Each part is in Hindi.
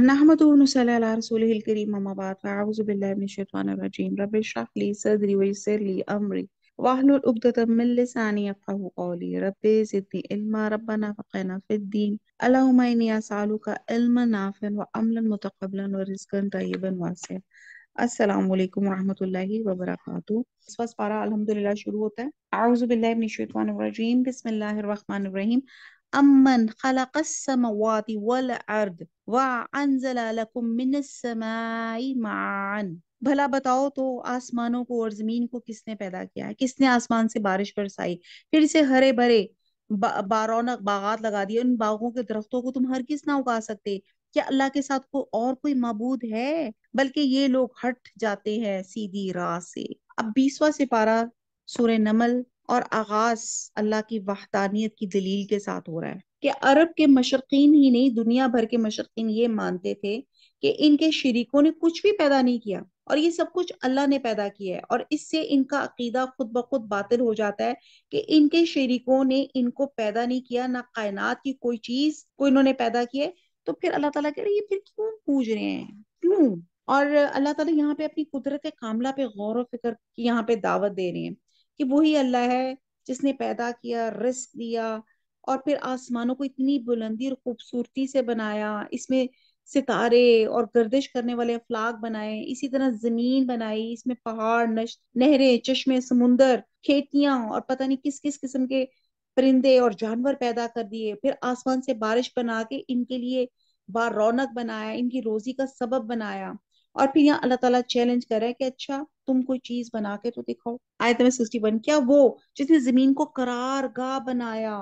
نحمد ونصلي على رسوله الكريم أما بعد فأعوذ بالله من الشيطان الرجيم رب اشرح لي صدري ويسر لي أمري واحلل عقدة من لساني يفقه قولي رب زدني علما ربنا فقنا في الدين اللهم إني أسألك علما نافعا واملا متقبلا ورزقا طيبا واسعا السلام عليكم ورحمة الله وبركاته اس وقت پارا الحمدللہ شروع ہوتا ہے اعوذ باللہ من الشیطان الرجیم بسم الله الرحمن الرحیم أمن خلق السماوات والأرض وأنزل لكم من السماء معًا भला बताओ तो आसमानों को और जमीन को किसने पैदा किया है किसने आसमान से बारिश बरसाई फिर से हरे भरे बारौनक बागात लगा दिए उन बागों के दरख्तों को तुम हर किस ना उगा सकते क्या अल्लाह के साथ कोई और कोई मबूद है बल्कि ये लोग हट जाते हैं सीधी राह से अब बीसवा सिपारा सूर्य नमल और आगाज अल्लाह की वाहदानियत की दलील के साथ हो रहा है कि अरब के मशरकिन ही नहीं दुनिया भर के मशरकिन ये मानते थे कि इनके शरीकों ने कुछ भी पैदा नहीं किया और ये सब कुछ अल्लाह ने पैदा किया है और इससे इनका अकीदा खुद ब खुद बातिल हो जाता है कि इनके शरीकों ने इनको पैदा नहीं किया ना कायनात की कोई चीज को इन्होंने पैदा किया तो फिर अल्लाह तला कह रहे ये फिर क्यों पूज रहे हैं क्यों और अल्लाह ताला यहाँ पे अपनी कुदरत कामला पे गौर व फिक्र की यहाँ पे दावत दे रहे हैं कि वही अल्लाह है जिसने पैदा किया रिस्क दिया और फिर आसमानों को इतनी बुलंदी और खूबसूरती से बनाया इसमें सितारे और गर्दिश करने वाले अफलाक बनाए इसी तरह जमीन बनाई इसमें पहाड़ नश नहरें चश्मे समुंदर खेतियां और पता नहीं किस किस किस्म के परिंदे और जानवर पैदा कर दिए फिर आसमान से बारिश बना के इनके लिए बार रौनक बनाया इनकी रोजी का सबब बनाया और फिर यहाँ अल्लाह ताला चैलेंज कर रहा है कि अच्छा तुम कोई चीज बना के तो दिखाओ आयत में सिक्सटी वन क्या वो जिसने जमीन को करारगा बनाया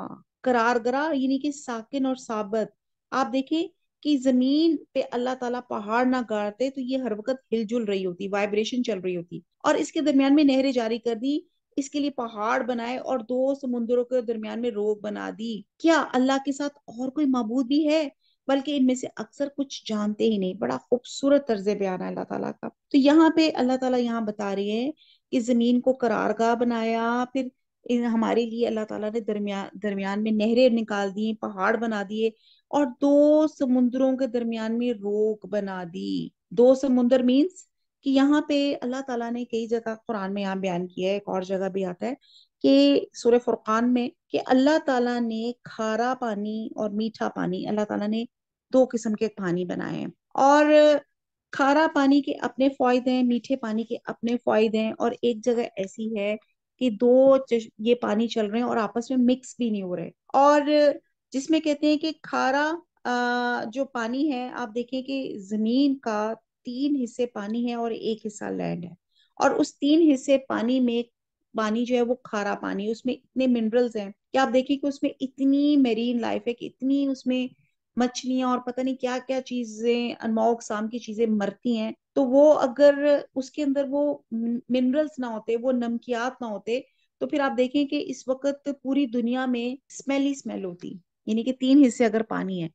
करारगरा यानी कि साकिन और साबत आप देखें कि जमीन पे अल्लाह ताला पहाड़ ना गाड़ते तो ये हर वक्त हिलजुल रही होती वाइब्रेशन चल रही होती और इसके दरमियान में नहरें जारी कर दी इसके लिए पहाड़ बनाए और दो समुद्रों के दरमियान में रोक बना दी क्या अल्लाह के साथ और कोई मबूद भी है बल्कि इनमें से अक्सर कुछ जानते ही नहीं बड़ा खूबसूरत तर्ज बयान है अल्लाह ताला का तो यहाँ पे अल्लाह ताला यहाँ बता रही है कि जमीन को करारगा बनाया फिर इन हमारे लिए अल्लाह ताला ने दरमिया दरमियान में नहरें निकाल दी पहाड़ बना दिए और दो समुद्रों के दरमियान में रोक बना दी दो समुद्र मीन्स कि यहाँ पे अल्लाह ताला ने कई जगह कुरान में यहाँ बयान किया है एक और जगह भी आता है कि सूर्य फुरकान में कि अल्लाह ताला ने खारा पानी और मीठा पानी अल्लाह ताला ने दो किस्म के पानी बनाए हैं और खारा पानी के अपने फायदे हैं मीठे पानी के अपने फायदे हैं और एक जगह ऐसी है कि दो ये पानी चल रहे हैं और आपस में मिक्स भी नहीं हो रहे और जिसमें कहते हैं कि खारा आ, जो पानी है आप देखें कि जमीन का तीन हिस्से पानी है और एक हिस्सा लैंड है और उस तीन हिस्से पानी में पानी जो है वो खारा पानी उसमें इतने मिनरल्स हैं कि आप देखिए कि उसमें इतनी मेरीन लाइफ है कि इतनी उसमें मछलियां और पता नहीं क्या क्या चीजें अनमाओ अकसाम की चीजें मरती हैं तो वो अगर उसके अंदर वो मिनरल्स ना होते वो नमकियात ना होते तो फिर आप देखें कि इस वक्त पूरी दुनिया में स्मेल ही स्मेल होती यानी कि तीन हिस्से अगर पानी है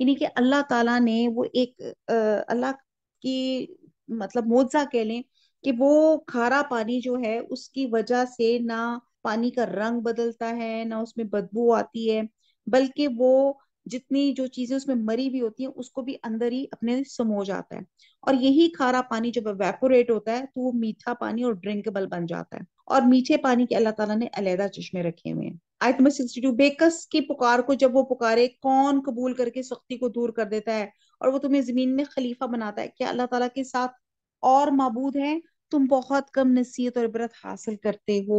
यानी कि अल्लाह ताला ने वो एक अल्लाह की मतलब मोजा कह लें कि वो खारा पानी जो है उसकी वजह से ना पानी का रंग बदलता है ना उसमें बदबू आती है बल्कि वो जितनी जो चीजें उसमें मरी भी होती हैं उसको भी अंदर ही अपने समो जाता है और यही खारा पानी जब वेपोरेट होता है तो वो मीठा पानी और ड्रिंकेबल बन जाता है और मीठे पानी के अल्लाह ताला ने अलहदा चश्मे रखे हुए हैं आयत नंबर सिक्सटी टू बेकस की पुकार को जब वो पुकारे कौन कबूल करके सख्ती को दूर कर देता है और वो तुम्हें जमीन में खलीफा बनाता है क्या अल्लाह ताला के साथ और मबूद है तुम बहुत कम नसीहत और इबरत हासिल करते हो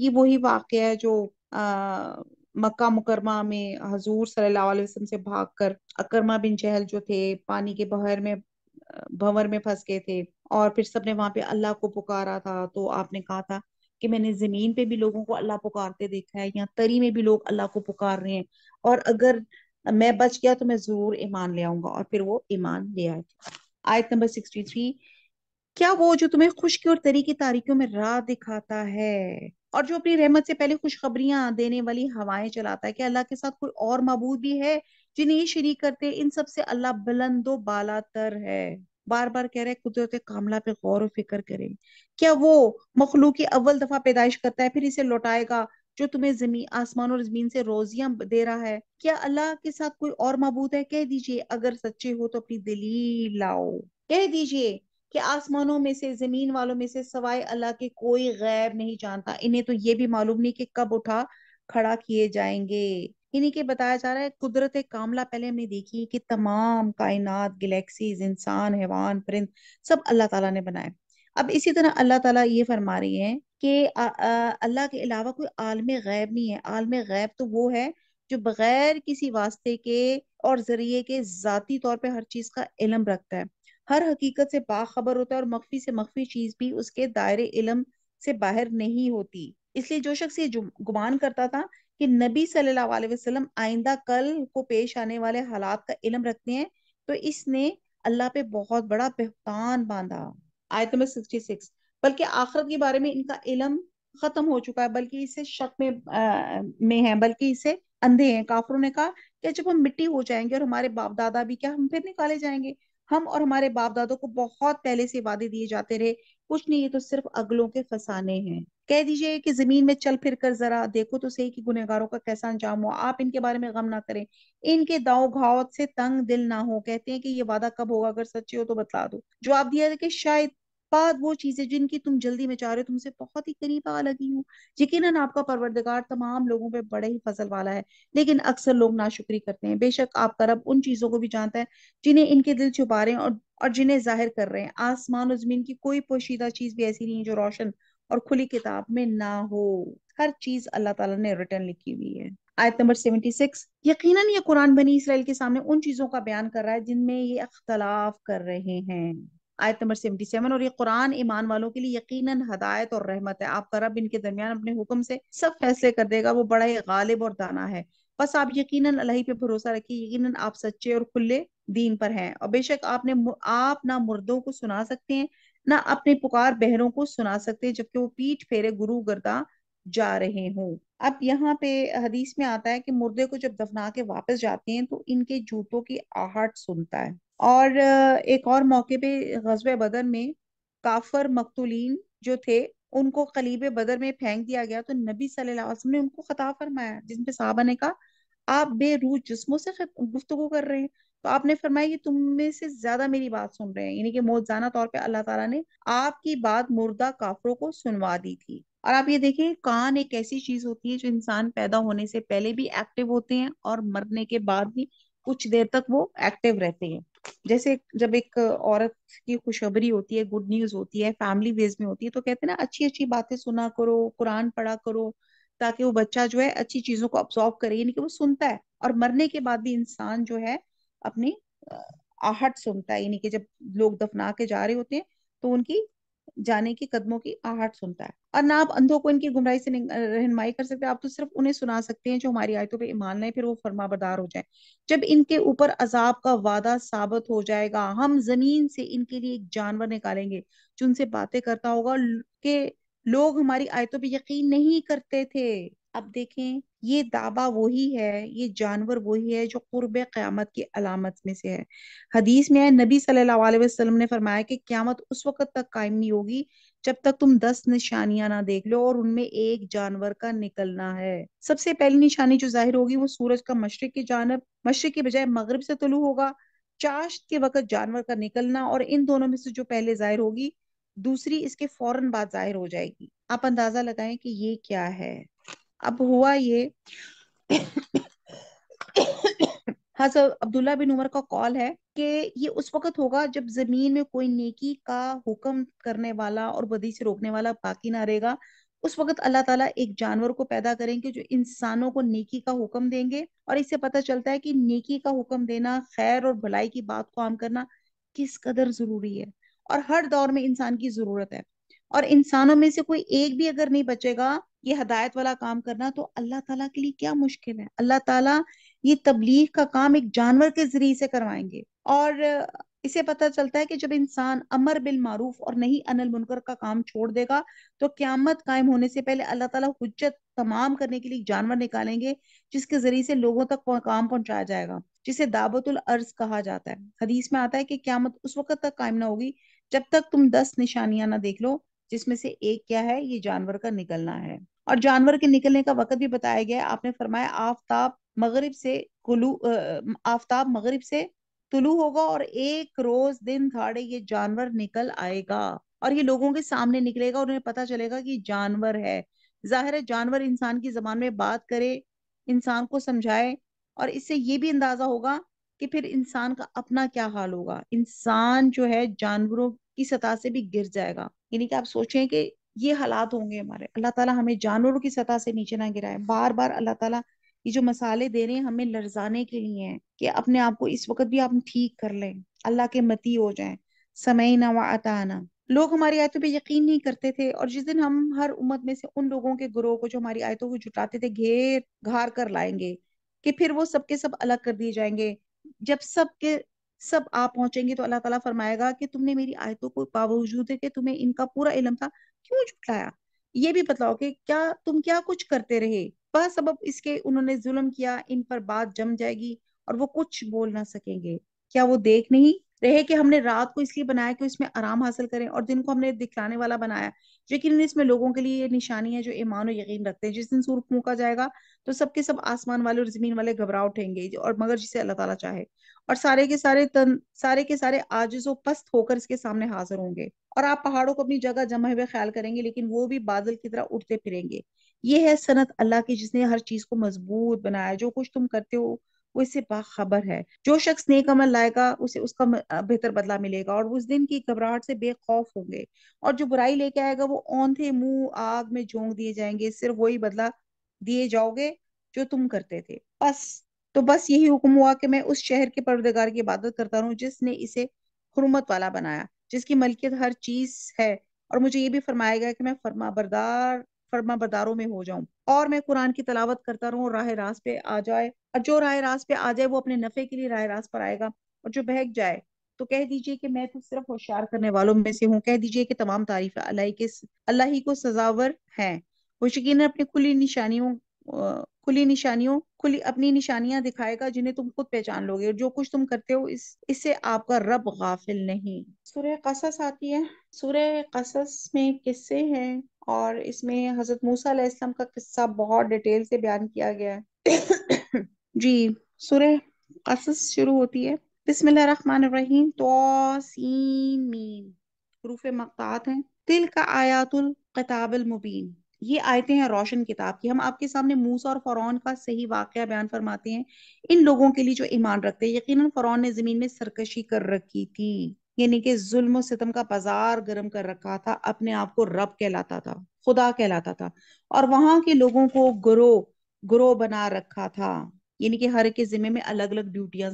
ये वही वाक्य है जो आ, मक्का मुकरमा में हजूर सल्लल्लाहु अलैहि वसल्लम से भागकर अकरमा बिन जहल जो थे पानी के बहर में भंवर में फंस गए थे और फिर सबने वहां पे अल्लाह को पुकारा था तो आपने कहा था कि मैंने जमीन पे भी लोगों को अल्लाह पुकारते देखा है या तरी में भी लोग अल्लाह को पुकार रहे हैं और अगर मैं बच गया तो मैं जरूर ईमान ले आऊंगा और फिर वो ईमान ले आए थे आयत नंबर सिक्सटी थ्री क्या वो जो तुम्हें खुश और तरी की तारीखों में राह दिखाता है और जो अपनी रहमत से पहले खुशखबरियां देने वाली हवाएं चलाता है क्या अल्लाह के साथ कोई और मबूद भी है जिन्हें ये शरीक करते इन सबसे अल्लाह बुलंदो बाला तर है बार बार कह रहे हैं कुदरत कामला पे गौर व फिक्र करें क्या वो मखलू की अव्वल दफा पैदाइश करता है फिर इसे लौटाएगा जो तुम्हें जमीन आसमान और जमीन से रोजियां दे रहा है क्या अल्लाह के साथ कोई और मबूद है कह दीजिए अगर सच्चे हो तो अपनी दलील लाओ कह दीजिए कि आसमानों में से जमीन वालों में से सवाए अल्लाह के कोई गैब नहीं जानता इन्हें तो ये भी मालूम नहीं कि कब उठा खड़ा किए जाएंगे इन्हीं के बताया जा रहा है कुदरत कामला पहले हमने देखी कि तमाम कायनात गैलेक्सीज इंसान हैवान परिंद सब अल्लाह तला ने बनाए अब इसी तरह अल्लाह तला ये फरमा रही है कि अल्लाह के अलावा कोई आलम गैब नहीं है आलम गैब तो वो है जो बगैर किसी वास्ते के और जरिए के जाती तौर पे हर चीज का इलम रखता है हर हकीकत से बाखबर होता है और मख्फी से मख्फी चीज भी उसके दायरे इलम से बाहर नहीं होती इसलिए जो शख्स ये गुमान करता था कि नबी सल्लल्लाहु अलैहि वसल्लम आइंदा कल को पेश आने वाले हालात का इलम रखते हैं तो इसने अल्लाह पे बहुत बड़ा बेहतान बांधा आयत नंबर सिक्सटी सिक्स बल्कि आखरत के बारे में इनका इलम खत्म हो चुका है बल्कि इसे शक में आ, में है बल्कि इसे अंधे हैं काफरों ने कहा कि जब हम मिट्टी हो जाएंगे और हमारे बाप दादा भी क्या हम फिर निकाले जाएंगे हम और हमारे बाप दादों को बहुत पहले से वादे दिए जाते रहे कुछ नहीं ये तो सिर्फ अगलों के फसाने हैं कह दीजिए कि जमीन में चल फिर कर जरा देखो तो सही कि गुनहगारों का कैसा अंजाम हुआ आप इनके बारे में गम ना करें इनके दाव घाव से तंग दिल ना हो कहते हैं कि ये वादा कब होगा अगर सच्चे हो तो बता दो जवाब दिया कि शायद बाद वो चीजें जिनकी तुम जल्दी में चाह रहे हो तुमसे बहुत ही करीब आ लगी हूँ यकीन आपका परवरदगार तमाम लोगों पे बड़े ही फसल वाला है लेकिन अक्सर लोग नाशुक्री करते हैं बेशक आपका रब उन चीजों को भी जानता है जिन्हें इनके दिल छुपा रहे हैं और, और जिन्हें जाहिर कर रहे हैं आसमान और जमीन की कोई पोशीदा चीज भी ऐसी नहीं है जो रोशन और खुली किताब में ना हो हर चीज अल्लाह ताला ने रिटर्न लिखी हुई है आयत नंबर सिक्स यकीनन ये कुरान बनी इसराइल के सामने उन चीजों का बयान कर रहा है जिनमें ये अख्तलाफ कर रहे हैं आयत नंबर सेवेंटी सेवन और ये कुरान ईमान वालों के लिए यकीनन हदायत और रहमत है आपका रब इनके दरमियान अपने हुक्म से सब फैसले कर देगा वो बड़ा ही गालिब और दाना है बस आप यकीनन अल्लाह पे भरोसा रखिए यकीनन आप सच्चे और खुले दीन पर हैं और बेशक आपने आप ना मुर्दों को सुना सकते हैं ना अपने पुकार बहरों को सुना सकते हैं जबकि वो पीठ फेरे गुरु गर्दा जा रहे हों अब यहाँ पे हदीस में आता है कि मुर्दे को जब दफना के वापस जाते हैं तो इनके जूतों की आहट सुनता है और एक और मौके पे गजब बदर में काफर मकतुलीन जो थे उनको कलीब बदर में फेंक दिया गया तो नबी सल्लल्लाहु अलैहि वसल्लम ने उनको खता फरमाया जिसमें साहबा ने कहा आप बेरूह जिस्मों से गुफ्तु कर रहे हैं तो आपने फरमाया कि तुम में से ज्यादा मेरी बात सुन रहे हैं यानी कि मोजाना तौर पे अल्लाह ताला ने आपकी बात मुर्दा काफरों को सुनवा दी थी और आप ये देखें कान एक ऐसी चीज होती है जो इंसान पैदा होने से पहले भी एक्टिव होते हैं और मरने के बाद भी कुछ देर तक वो एक्टिव रहते हैं जैसे जब एक औरत की खुशखबरी होती है गुड न्यूज होती है फैमिली वेज में होती है तो कहते हैं ना अच्छी अच्छी बातें सुना करो कुरान पढ़ा करो ताकि वो बच्चा जो है अच्छी चीजों को ऑब्जॉर्व करे यानी कि वो सुनता है और मरने के बाद भी इंसान जो है अपनी आहट सुनता है यानी कि जब लोग दफना के जा रहे होते हैं तो उनकी जाने की कदमों की आहट सुनता है और ना आप अंधों को इनकी गुमराई से रहनमाई कर सकते आप तो सिर्फ उन्हें सुना सकते हैं जो हमारी आयतों पर ईमान लाए फिर वो फरमा बरदार हो जाए जब इनके ऊपर अजाब का वादा साबित हो जाएगा हम जमीन से इनके लिए एक जानवर निकालेंगे जो उनसे बातें करता होगा के लोग हमारी आयतों पर यकीन नहीं करते थे अब देखें ये दावा वही है ये जानवर वही है जो कुर्ब क़्यामत की अलामत में से है हदीस में है नबी सल्लल्लाहु अलैहि वसल्लम ने फरमाया कि क़्यामत उस वक़्त तक कायम नहीं होगी जब तक तुम दस निशानियां ना देख लो और उनमें एक जानवर का निकलना है सबसे पहली निशानी जो जाहिर होगी वो सूरज का मशरक की जानब मशरक के बजाय मगरब से तुलू होगा चाश्त के वक्त जानवर का निकलना और इन दोनों में से जो पहले जाहिर होगी दूसरी इसके फौरन बाद जाहिर हो जाएगी आप अंदाजा लगाएं कि ये क्या है अब हुआ ये हाँ सर अब्दुल्ला बिन उमर का कॉल है कि ये उस वक्त होगा जब जमीन में कोई नेकी का हुक्म करने वाला और बदी से रोकने वाला बाकी ना रहेगा उस वक्त अल्लाह ताला एक जानवर को पैदा करेंगे जो इंसानों को नेकी का हुक्म देंगे और इससे पता चलता है कि नेकी का हुक्म देना खैर और भलाई की बात को आम करना किस कदर जरूरी है और हर दौर में इंसान की जरूरत है और इंसानों में से कोई एक भी अगर नहीं बचेगा ये हदायत वाला काम करना तो अल्लाह ताला के लिए क्या मुश्किल है अल्लाह ताला ये तबलीग का काम एक जानवर के जरिए से करवाएंगे और इसे पता चलता है कि जब इंसान अमर बिल मारूफ और नहीं अनिल मुनकर का काम छोड़ देगा तो क्यामत कायम होने से पहले अल्लाह ताला हुज्जत तमाम करने के लिए जानवर निकालेंगे जिसके जरिए से लोगों तक काम पहुंचाया जाएगा जिसे दावतुल अर्ज कहा जाता है हदीस में आता है कि क्यामत उस वक्त तक कायम ना होगी जब तक तुम दस निशानियां ना देख लो जिसमें से एक क्या है ये जानवर का निकलना है और जानवर के निकलने का वक्त भी बताया गया है आपने फरमाया आफ्ताब मगरिब से कुलू आफ्ताब मगरिब से तुलू होगा और एक रोज दिन थाड़े ये जानवर निकल आएगा और ये लोगों के सामने निकलेगा और उन्हें पता चलेगा कि जानवर है जाहिर है जानवर इंसान की जबान में बात करे इंसान को समझाए और इससे ये भी अंदाजा होगा कि फिर इंसान का अपना क्या हाल होगा इंसान जो है जानवरों की सतह से भी गिर जाएगा यानी कि आप सोचें कि ये हालात होंगे हमारे अल्लाह ताला हमें जानवरों की सतह से नीचे ना गिराए बार बार अल्लाह ताला ये जो मसाले दे रहे हैं हमें लरजाने के लिए हैं कि अपने आप को इस वक्त भी आप ठीक कर लें अल्लाह के मती हो जाए समय ना व अताना लोग हमारी आयतों पे यकीन नहीं करते थे और जिस दिन हम हर उम्मत में से उन लोगों के ग्रोह को जो हमारी आयतों को जुटाते थे घेर घार कर लाएंगे कि फिर वो सबके सब अलग कर दिए जाएंगे जब सबके सब आप पहुंचेंगे तो अल्लाह ताला फरमाएगा कि तुमने मेरी आयतों को बावजूद है कि तुम्हें इनका पूरा इलम था क्यों झुटलाया ये भी बताओ कि क्या तुम क्या कुछ करते रहे बस अब इसके उन्होंने जुल्म किया इन पर बात जम जाएगी और वो कुछ बोल ना सकेंगे क्या वो देख नहीं रहे कि हमने रात को इसलिए बनाया कि इसमें आराम हासिल करें और दिन को हमने दिखलाने वाला बनाया यकीन इसमें लोगों के लिए ये निशानी है जो ईमान और यकीन रखते हैं जिस दिन सूर्य फूका जाएगा तो सबके सब आसमान वाले और जमीन वाले घबरा उठेंगे और मगर जिसे अल्लाह ताला चाहे और सारे के सारे तन सारे के सारे आजिजो पस्त होकर इसके सामने हाजिर होंगे और आप पहाड़ों को अपनी जगह जमे हुए ख्याल करेंगे लेकिन वो भी बादल की तरह उठते फिरेंगे ये है सनत अल्लाह की जिसने हर चीज को मजबूत बनाया जो कुछ तुम करते हो वो इससे बाखबर है जो शख्स नेक अमल लाएगा उसे उसका बेहतर बदला मिलेगा और उस दिन की घबराहट से बेखौफ होंगे और जो बुराई लेके आएगा वो औंधे मुंह आग में झोंक दिए जाएंगे सिर्फ वही बदला दिए जाओगे जो तुम करते थे बस तो बस यही हुक्म हुआ कि मैं उस शहर के परवरदगार की इबादत करता रहूं जिसने इसे हुरमत वाला बनाया जिसकी मलकियत हर चीज है और मुझे ये भी फरमाया गया कि मैं फरमा बरदार फर्मा बदारों में हो जाऊं और मैं कुरान की तलावत करता रहूं राह रास पे आ जाए और जो राह रास पे आ जाए वो अपने नफे के लिए राह रास पर आएगा और जो बहक जाए तो कह दीजिए कि मैं तो सिर्फ होशियार करने वालों में से हूँ कह दीजिए कि तमाम तारीफ अल्लाह के अल्लाह ही को सजावर है वो शकीन अपनी खुली निशानियों खुली निशानियों खुली अपनी निशानियां दिखाएगा जिन्हें तुम खुद पहचान लोगे जो कुछ तुम करते हो इस इससे आपका रब गाफिल नहीं सूर्य कसस आती है सूर्य कसस में किस्से हैं और इसमें हजरत मूसा इस्लाम का किस्सा बहुत डिटेल से बयान किया गया है जी सूर्य कसस शुरू होती है बिस्मिल्लाहिर्रहमानिर्रहीम तो सीन मीम रूफ मकतात हैं तिल का आयातुल किताबुल मुबीन ये आयते हैं रोशन किताब की हम आपके सामने मूसा और फरौन का सही वाक्य बयान फरमाते हैं इन लोगों के लिए जो ईमान रखते हैं यकीनन फरौन ने जमीन में सरकशी कर रखी थी यानी कि जुल्म सितम का बाजार गर्म कर रखा था अपने आप को रब कहलाता था खुदा कहलाता था और वहां के लोगों को ग्रोह ग्रोह बना रखा था यानी कि हर के जिम्मे में अलग अलग ड्यूटियां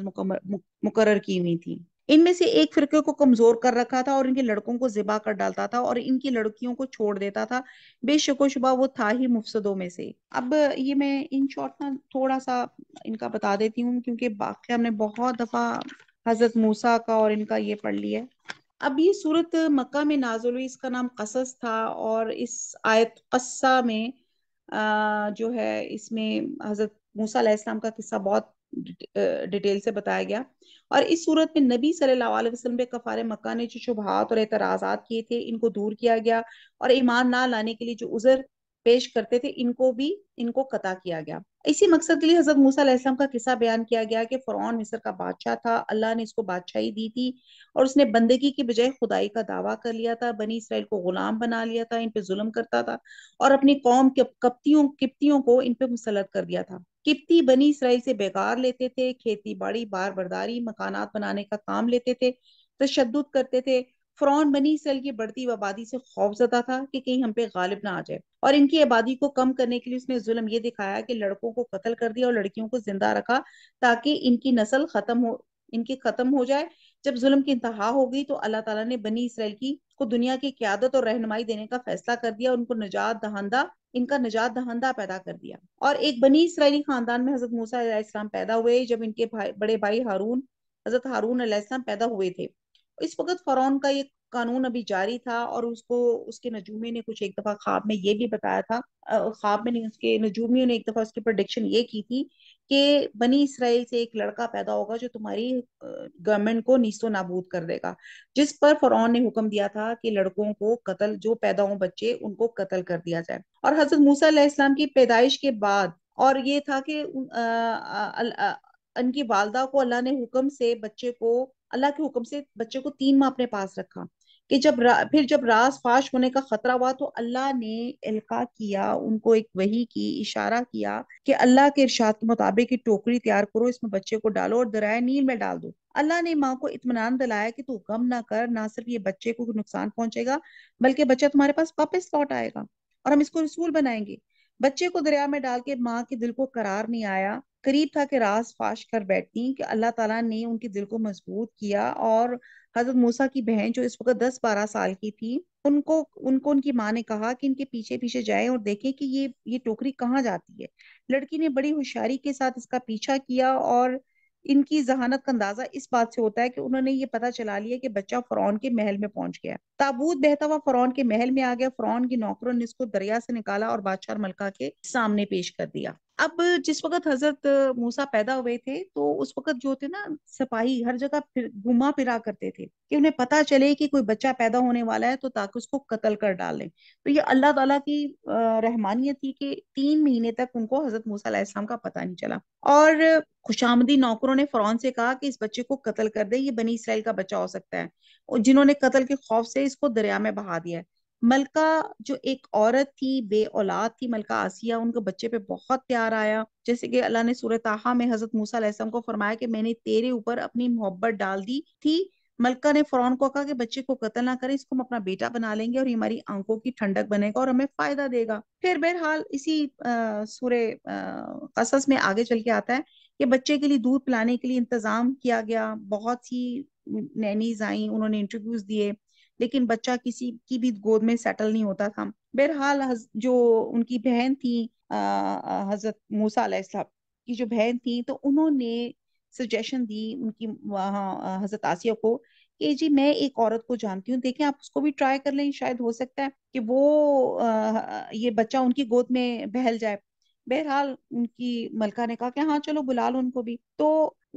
मुकर की हुई थी इनमें से एक फिरके को कमजोर कर रखा था और इनके लड़कों को जिबा कर डालता था और इनकी लड़कियों को छोड़ देता था शुबा वो था ही मुफसदों में से अब ये मैं इन शॉर्ट ना थोड़ा सा इनका बता देती हूँ क्योंकि बाकी हमने बहुत दफा हजरत मूसा का और इनका ये पढ़ लिया है अब ये सूरत मक्का में नाजुल हुई इसका नाम कसस था और इस आयत कस्सा में आ, जो है इसमें हजरत मूसा का किस्सा बहुत डिटेल से बताया गया और इस सूरत में नबी सल्लल्लाहु अलैहि वसल्लम पे कफार मक्का ने जो शुभात और एतराजात किए थे इनको दूर किया गया और ईमान ना लाने के लिए जो उजर पेश करते थे इनको भी इनको कता किया गया इसी मकसद के लिए हजरत मूसा का किस्सा बयान किया गया कि फरौन मिस्र का बादशाह था अल्लाह ने इसको बादशाही दी थी और उसने बंदगी की बजाय खुदाई का दावा कर लिया था बनी इसराइल को गुलाम बना लिया था इन पे जुल्म करता था और अपनी कौम के कप्तियों किप्तियों को इन पे मुसलत कर दिया था किप्ती बनी इसराइल से बेकार लेते थे खेती बाड़ी बार बर्दारी मकानात बनाने का काम लेते थे तशद करते थे फ्रॉन बनी इसराइल की बढ़ती आबादी से खौफजदा था कि कहीं हम पे गालिब ना आ जाए और इनकी आबादी को कम करने के लिए उसने जुल्म ये दिखाया कि लड़कों को कत्ल कर दिया और लड़कियों को जिंदा रखा ताकि इनकी नस्ल खत्म हो इनकी खत्म हो जाए जब जुल्म की इंतहा हो गई तो अल्लाह ताला ने बनी इसराइल की को दुनिया की क्यादत और रहनुमाई देने का फैसला कर दिया उनको निजात दहांदा इनका निजात दहांदा पैदा कर दिया और एक बनी इसराइली खानदान में हजरत मूसा पैदा हुए जब इनके भाई, बड़े भाई हारून हजरत हारून अलैहिस्सलाम पैदा हुए थे इस वक्त फरौन का ये कानून अभी जारी था और उसको उसके नजूमे ने कुछ एक दफा ख्वाब में ये भी बताया था ख्वाब में नहीं उसके नजूमियों ने एक दफा उसकी प्रोडिक्शन ये की थी कि बनी इसराइल से एक लड़का पैदा होगा जो तुम्हारी गवर्नमेंट को नीस्तो नाबूद कर देगा जिस पर फरौन ने हुक्म दिया था कि लड़कों को कत्ल जो पैदा हो बच्चे उनको कत्ल कर दिया जाए और हजरत मूसा इस्लाम की पैदाइश के बाद और ये था कि उनकी वालदा को अल्लाह ने हुक्म से बच्चे को अल्लाह के हुक्म से बच्चे को तीन माह अपने पास रखा कि जब फिर जब रास फाश होने का खतरा हुआ तो अल्लाह ने इल्का किया उनको एक वही की इशारा किया कि अल्लाह के इर्शाद के मुताबिक की टोकरी तैयार करो इसमें बच्चे को डालो और दराय नील में डाल दो अल्लाह ने माँ को इतमान दिलाया कि तू गम ना कर ना सिर्फ ये बच्चे को नुकसान पहुंचेगा बल्कि बच्चा तुम्हारे पास वापस लौट आएगा और हम इसको रसूल बनाएंगे बच्चे को दरिया में डाल के माँ के दिल को करार नहीं आया करीब था कि रास फाश कर बैठती कि अल्लाह ताला ने उनके दिल को मजबूत किया और हजरत मूसा की बहन जो इस वक्त दस बारह साल की थी उनको उनको उनकी माँ ने कहा कि इनके पीछे पीछे जाए और देखें कि ये ये टोकरी कहाँ जाती है लड़की ने बड़ी होशियारी के साथ इसका पीछा किया और इनकी जहानत का अंदाजा इस बात से होता है कि उन्होंने ये पता चला लिया कि बच्चा फरौन के महल में पहुंच गया ताबूत बहता हुआ फरौन के महल में आ गया फरौन की नौकरों ने इसको दरिया से निकाला और बादशाह मलका के सामने पेश कर दिया अब जिस वक्त हजरत मूसा पैदा हुए थे तो उस वक्त जो थे ना सिपाही हर जगह फिर घुमा फिरा करते थे कि उन्हें पता चले कि कोई बच्चा पैदा होने वाला है तो ताकि उसको कत्ल कर डालें तो ये अल्लाह ताला की रहमानियत थी कि तीन महीने तक उनको हजरत मूसा इस्लाम का पता नहीं चला और खुशामदी नौकरों ने फरौन से कहा कि इस बच्चे को कत्ल कर दे ये बनी इसराइल का बच्चा हो सकता है जिन्होंने कत्ल के खौफ से इसको दरिया में बहा दिया है मलका जो एक औरत थी बे औलाद थी मलका आसिया उनके बच्चे पे बहुत प्यार आया जैसे कि अल्लाह ने सूरत आहा में हजरत मूसा को फरमाया कि मैंने तेरे ऊपर अपनी मोहब्बत डाल दी थी मलका ने फौरन को कहा कि बच्चे को कत्ल ना करें इसको हम अपना बेटा बना लेंगे और ये हमारी आंखों की ठंडक बनेगा और हमें फायदा देगा फिर बहरहाल इसी सूर्य कसस में आगे चल के आता है कि बच्चे के लिए दूध पिलाने के लिए इंतजाम किया गया बहुत सी नैनीज आई उन्होंने इंटरव्यूज दिए लेकिन बच्चा किसी की भी गोद में सेटल नहीं होता था बहरहाल जो उनकी बहन थी हजरत मूसा साहब की जो बहन थी तो उन्होंने सजेशन दी उनकी हजरत आसिया को कि जी मैं एक औरत को जानती हूँ देखें आप उसको भी ट्राई कर लें शायद हो सकता है कि वो आ, ये बच्चा उनकी गोद में बहल जाए बहरहाल उनकी मलका ने कहा कि हाँ चलो बुला लो उनको भी तो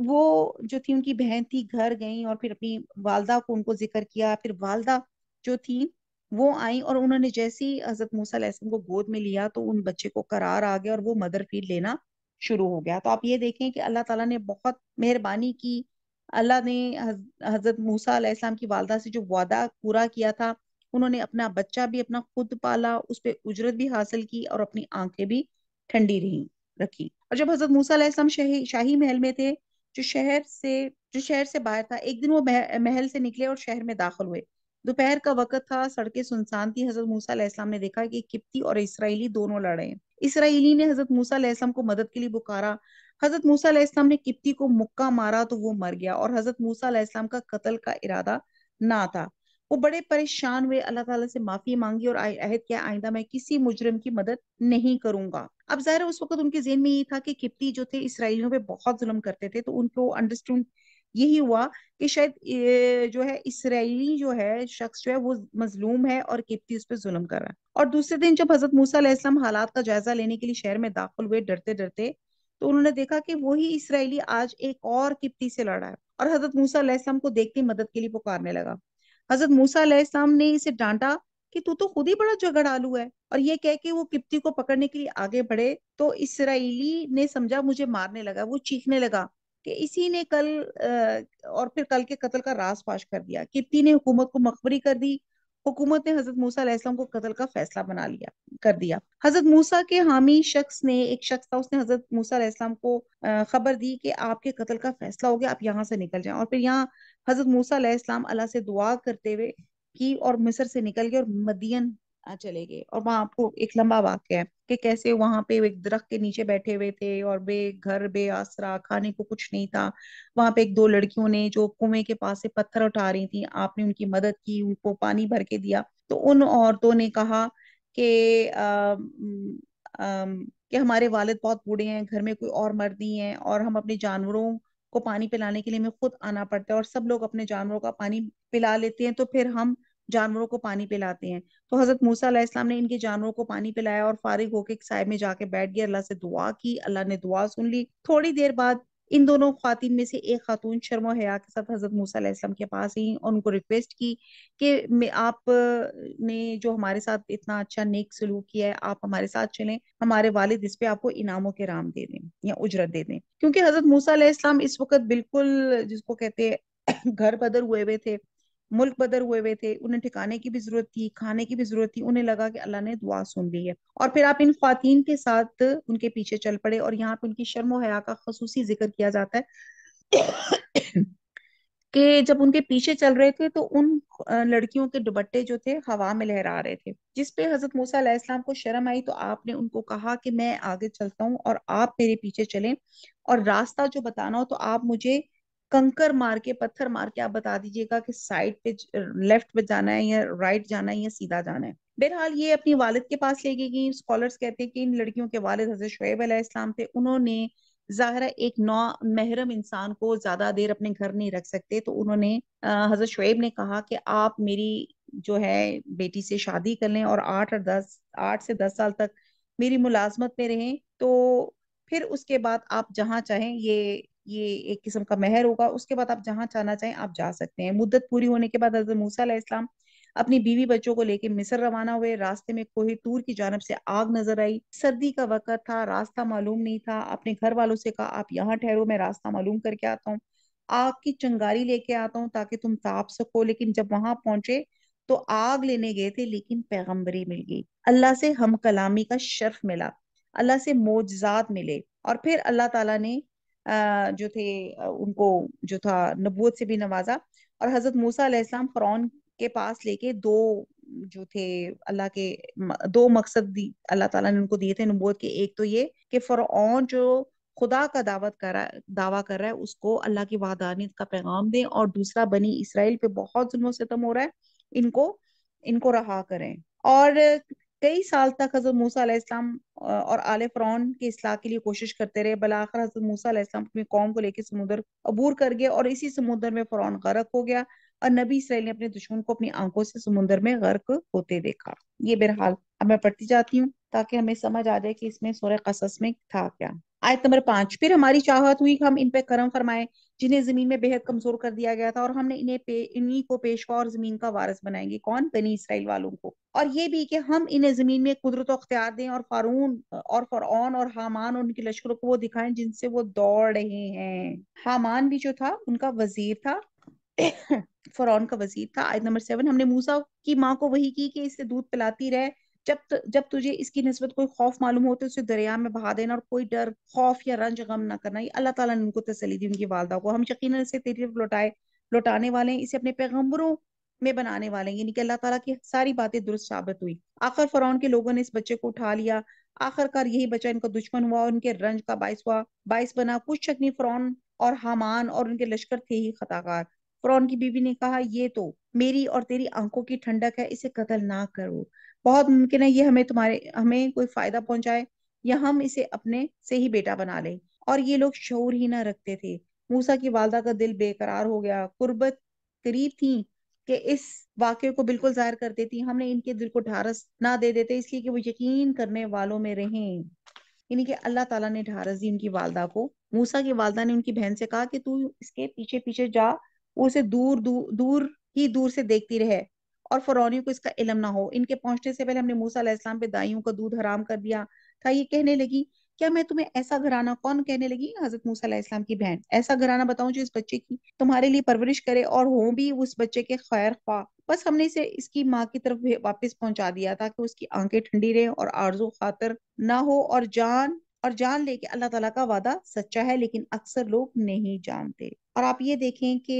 वो जो थी उनकी बहन थी घर गई और फिर अपनी वालदा को उनको जिक्र किया फिर वालदा जो थी वो आई और उन्होंने जैसे ही हजरत मूसा को गोद में लिया तो उन बच्चे को करार आ गया और वो मदर फील लेना शुरू हो गया तो आप ये देखें कि अल्लाह ताला ने बहुत मेहरबानी की अल्लाह ने हजरत मूसा की वालदा से जो वादा पूरा किया था उन्होंने अपना बच्चा भी अपना खुद पाला उस पर उजरत भी हासिल की और अपनी आंखें भी ठंडी रही रखी और जब हजरत मूसा शाही, शाही महल में थे जो शहर से जो शहर से बाहर था एक दिन वो महल से निकले और शहर में दाखिल हुए दोपहर का वक्त था सड़कें सुनसान थी हजरत मूसा ने देखा कि किप्ती और इसराइली दोनों लड़ रहे हैं इसराइली ने हजरत मूसा को मदद के लिए पुकारा हजरत मूसा ने किप्ती को मुक्का मारा तो वो मर गया और हजरत मूसा का कत्ल का इरादा ना था वो बड़े परेशान हुए अल्लाह ताला से माफी मांगी और अहद किया आइंदा मैं किसी मुजरम की मदद नहीं करूंगा अब जाहिर उस वक्त उनके जेन में ये था कि किप्ती जो थे इसराइलियों पे बहुत जुल्म करते थे तो उनको अंडरस्टैंड यही हुआ कि शायद जो है इसराइली जो है शख्स जो है वो मजलूम है और किप्ती उस पर जुल्म कर रहा है और दूसरे दिन जब हजरत मूसा हालात का जायजा लेने के लिए शहर में दाखिल हुए डरते डरते तो उन्होंने देखा कि वही इसराइली आज एक और किप्ती से लड़ा है और हजरत मूसा को देखते मदद के लिए पुकारने लगा हजरत मूसा अलैहिस्सलाम ने इसे डांटा कि तू तो खुद ही बड़ा झगड़ालू है और ये कह के वो किप्ती को पकड़ने के लिए आगे बढ़े तो इसराइली ने समझा मुझे मारने लगा वो चीखने लगा कि इसी ने कल और फिर कल के कत्ल का रास फाश कर दिया किप्ती ने हुकूमत को मकबरी कर दी हुकूमत ने हजरत मूसा को कत्ल का फैसला बना लिया कर दिया हजरत मूसा के हामी शख्स ने एक शख्स था उसने हजरत मूसा को खबर दी कि आपके कत्ल का फैसला हो गया आप यहाँ से निकल जाए और फिर यहाँ हजरत मूसा अल्लाह से दुआ करते हुए की और मिस्र से निकल गए और मदियन चले गए और वहां आपको एक लंबा वाक्य है कि कैसे वहां पे एक दरख्त के नीचे बैठे हुए थे और वे घर बे आसरा खाने को कुछ नहीं था वहां पे एक दो लड़कियों ने जो कुएं के पास से पत्थर उठा रही थी आपने उनकी मदद की उनको पानी भर के दिया तो उन औरतों ने कहा कि कि हमारे वालिद बहुत बूढ़े हैं घर में कोई और मर्द नहीं है और हम अपने जानवरों को पानी पिलाने के लिए हमें खुद आना पड़ता है और सब लोग अपने जानवरों का पानी पिला लेते हैं तो फिर हम जानवरों को पानी पिलाते हैं तो हजरत मूसा इस्लाम ने इनके जानवरों को पानी पिलाया और फारिग होकर साहब में जाके बैठ गया अल्लाह से दुआ की अल्लाह ने दुआ सुन ली थोड़ी देर बाद इन दोनों खातन में से एक खातून शर्मो हया के साथ हजरत मूसा इस्लाम के पास आई और उनको रिक्वेस्ट की कि आप ने जो हमारे साथ इतना अच्छा नेक सलूक किया है आप हमारे साथ चलें हमारे वालिद इस पे आपको इनामों के राम दे दें या उजरत दे दें क्योंकि हजरत मूसा इस्लाम इस वक्त बिल्कुल जिसको कहते हैं घर बदर हुए हुए थे मुल्क बदर हुए हुए थे उन्हें ठिकाने की भी जरूरत थी खाने की भी जरूरत थी उन्हें लगा कि अल्लाह ने दुआ सुन ली है और फिर आप इन खातन के साथ उनके पीछे चल पड़े और यहाँ पे उनकी शर्म हया का खसूसी जिक्र किया जाता है कि जब उनके पीछे चल रहे थे तो उन लड़कियों के दुबट्टे जो थे हवा में लहरा रहे थे जिस पे हजरत मूसा इस्लाम को शर्म आई तो आपने उनको कहा कि मैं आगे चलता हूँ और आप मेरे पीछे चलें और रास्ता जो बताना हो तो आप मुझे कंकर मार के पत्थर मार के आप बता दीजिएगा कि साइड पे लेफ्ट पे जाना है या राइट जाना है या सीधा जाना है बहरहाल ये अपनी वालिद के पास ले गई स्कॉलर्स कहते हैं कि इन लड़कियों के वालिद हजरत शुएब इस्लाम थे उन्होंने ज़ाहिर एक नौ महरम इंसान को ज्यादा देर अपने घर नहीं रख सकते तो उन्होंने हजरत शुएब ने कहा कि आप मेरी जो है बेटी से शादी कर लें और आठ और दस आठ से दस साल तक मेरी मुलाजमत में रहें तो फिर उसके बाद आप जहां चाहें ये ये एक किस्म का महर होगा उसके बाद आप जहां जाना चाहें आप जा सकते हैं मुद्दत पूरी होने के बाद हजरत मूसा इस्लाम अपनी बीवी बच्चों को लेकर मिस्र रवाना हुए रास्ते में कोहे तूर की जानब से आग नजर आई सर्दी का वक़्त था रास्ता मालूम नहीं था अपने घर वालों से कहा आप यहाँ ठहरो मैं रास्ता मालूम करके आता हूँ आग की चंगारी लेके आता हूँ ताकि तुम ताप सको लेकिन जब वहां पहुंचे तो आग लेने गए थे लेकिन पैगम्बरी मिल गई अल्लाह से हम कलामी का शर्फ मिला अल्लाह से मोजात मिले और फिर अल्लाह ताला ने जो थे उनको जो था नबूत से भी नवाजा और हजरत मूसा फ़रौन के पास लेके दो जो थे अल्लाह के दो मकसद अल्लाह ताला ने उनको दिए थे नबूत के एक तो ये कि फ़रौन जो खुदा का दावत कर रहा है दावा कर रहा है उसको अल्लाह की वादानियत का पैगाम दें और दूसरा बनी इसराइल पे बहुत जुल्म हो रहा है इनको इनको रहा करें और कई साल तक हजरत मूसा इस्लाम और आले फ्रौन की इसलाह के लिए कोशिश करते रहे बलाखर हजरत मूसा इस्लाम अपनी कौम को लेकर समुद्र अबूर कर गए और इसी समुद्र में फ्रौन गर्क हो गया और नबी इसराइल ने अपने दुश्मन को अपनी आंखों से समुद्र में गर्क होते देखा ये बहरहाल अब मैं पढ़ती जाती हूँ ताकि हमें समझ आ जाए कि इसमें सोरे कसस में था क्या आयत नंबर पांच फिर हमारी चाहत हुई कि हम इन पे करम फरमाए जिन्हें जमीन में बेहद कमजोर कर दिया गया था और हमने इन्हें पे, इन्हीं को पेशवा और जमीन का वारस बनाएंगे कौन बनी इसराइल वालों को और ये भी कि हम इन्हें जमीन में कुदरत अख्तियार दें और फारून और फरौन और हामान और उनके लश्करों को वो दिखाएं जिनसे वो दौड़ रहे हैं हामान भी जो था उनका वजीर था फरौन का वजीर था आयत नंबर सेवन हमने मूसा की माँ को वही की कि इससे दूध पिलाती रहे जब त, जब तुझे इसकी नस्बत कोई खौफ मालूम हो तो उसे दरिया में बहा देना और कोई डर खौफ या रंज गम ना करना ये अल्लाह ताला ने उनको तसली दी उनकी वालदा को हम यकीन इसे तेरी तरफ लौटाए लौटाने वाले हैं इसे अपने पैगम्बरों में बनाने वाले हैं यानी कि अल्लाह ताला की सारी बातें दुरुस्त साबित हुई आखिर फ़रौन के लोगों ने इस बच्चे को उठा लिया आखिरकार यही बच्चा इनका दुश्मन हुआ और उनके रंज का बायस हुआ बायस बना कुछ शक नहीं फ़रौन और हमान और उनके लश्कर थे ही खताकार फ़रौन की बीवी ने कहा ये तो मेरी और तेरी आंखों की ठंडक है इसे कत्ल ना करो बहुत मुमकिन है ये हमें तुम्हारे हमें कोई फायदा पहुंचाए या हम इसे अपने से ही बेटा बना लें और ये लोग शोर ही ना रखते थे मूसा की वालदा का दिल बेकरार हो गया कुर्बत करीब थी कि इस वाक्य को बिल्कुल जाहिर कर देती हमने इनके दिल को ढारस ना दे देते इसलिए कि वो यकीन करने वालों में रहें यानी कि अल्लाह ताला ने ढारस दी उनकी वालदा को मूसा की वालदा ने उनकी बहन से कहा कि तू इसके पीछे पीछे जा उसे दूर दूर दूर ही दूर से देखती रहे और फरौनियों को इसका इलम ना हो इनके पहुंचने से पहले हमने मूसा इस्लाम पे दाइयों का दूध हराम कर दिया था ये कहने लगी क्या मैं तुम्हें ऐसा घराना कौन कहने लगी हजरत मूसा इस्लाम की बहन ऐसा घराना बताऊं जो इस बच्चे की तुम्हारे लिए परवरिश करे और हो भी उस बच्चे के खैर ख्वा बस हमने इसे इसकी माँ की तरफ वापस पहुंचा दिया था कि उसकी आंखें ठंडी रहे और आरजो खातर ना हो और जान और जान ले कि अल्लाह ताला का वादा सच्चा है लेकिन अक्सर लोग नहीं जानते और आप ये देखें कि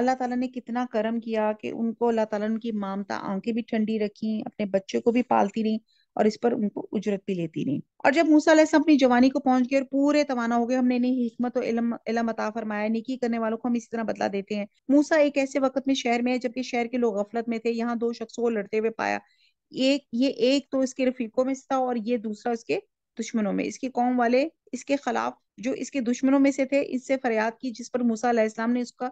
अल्लाह ताला ने कितना करम किया कि उनको अल्लाह ताला उनकी मामता आंखें भी ठंडी रखी अपने बच्चे को भी पालती रही और इस पर उनको उजरत भी लेती रही और जब मूसा अपनी जवानी को पहुंच गए और पूरे तवाना हो गए हमने नहीं हिकमत और इलम इलम अता फरमाया नेकी करने वालों को हम इसी तरह बदला देते हैं मूसा एक ऐसे वक्त में शहर में है जबकि शहर के लोग गफलत में थे यहाँ दो शख्सों को लड़ते हुए पाया एक ये एक तो इसके रफीकों में था और ये दूसरा इसके दुश्मनों में इसकी कौम वाले इसके खिलाफ जो इसके दुश्मनों में से थे इससे फरियाद की जिस पर मूसा ने उसका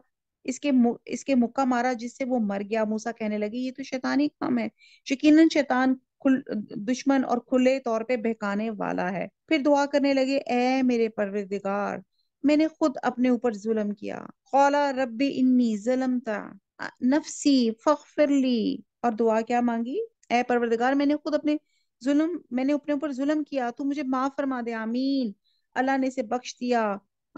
इसके मु, इसके मुक्का मारा जिससे वो मर गया मूसा कहने लगे ये तो शैतानी काम है यकीन शैतान खुल दुश्मन और खुले तौर पे बहकाने वाला है फिर दुआ करने लगे ए मेरे परवरदिगार मैंने खुद अपने ऊपर जुल्म किया खौला रबी इन्नी जुलम था नफसी फखफिरली और दुआ क्या मांगी ए परवरदिगार मैंने खुद अपने जुलम मैंने अपने ऊपर जुलम किया तू मुझे माफ फरमा दे आमीन अल्लाह ने इसे बख्श दिया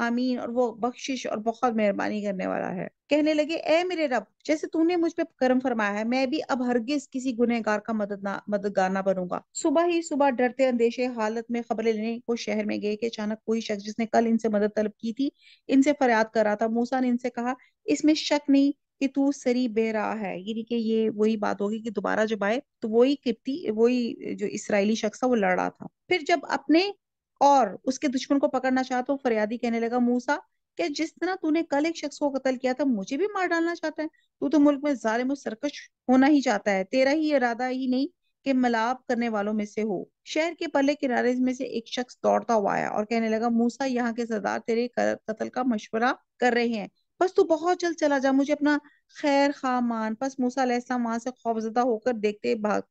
आमीन और वो बख्शिश और बहुत मेहरबानी करने वाला है कहने लगे ए मेरे रब जैसे तूने मुझ पे कर्म फरमाया है मैं भी अब हरगिज किसी गुनहगार का मदद ना मददगार ना बनूंगा सुबह ही सुबह डरते अंदेशे हालत में खबरें लेने को शहर में गए कि अचानक कोई शख्स जिसने कल इनसे मदद तलब की थी इनसे फरियाद कर रहा था मूसा ने इनसे कहा इसमें शक नहीं कि तू सरी बह रहा है यानी कि ये वही बात होगी कि दोबारा जब आए तो वही किप्ती वही जो इसराइली शख्स था वो लड़ रहा था फिर जब अपने और उसके दुश्मन को पकड़ना चाहता तो फरियादी कहने लगा मूसा कि जिस तरह तूने कल एक शख्स को कत्ल किया था मुझे भी मार डालना चाहता है तू तो मुल्क में जालिम सरकश होना ही चाहता है तेरा ही इरादा ही नहीं कि मलाप करने वालों में से हो शहर के पल्ले किनारे में से एक शख्स दौड़ता हुआ आया और कहने लगा मूसा यहाँ के सरदार तेरे कत्ल का मशवरा कर रहे हैं बस तू बहुत जल्द चला जा मुझे अपना खैर खा मान बस मूसा वहां से खौफजदा होकर देखते भाग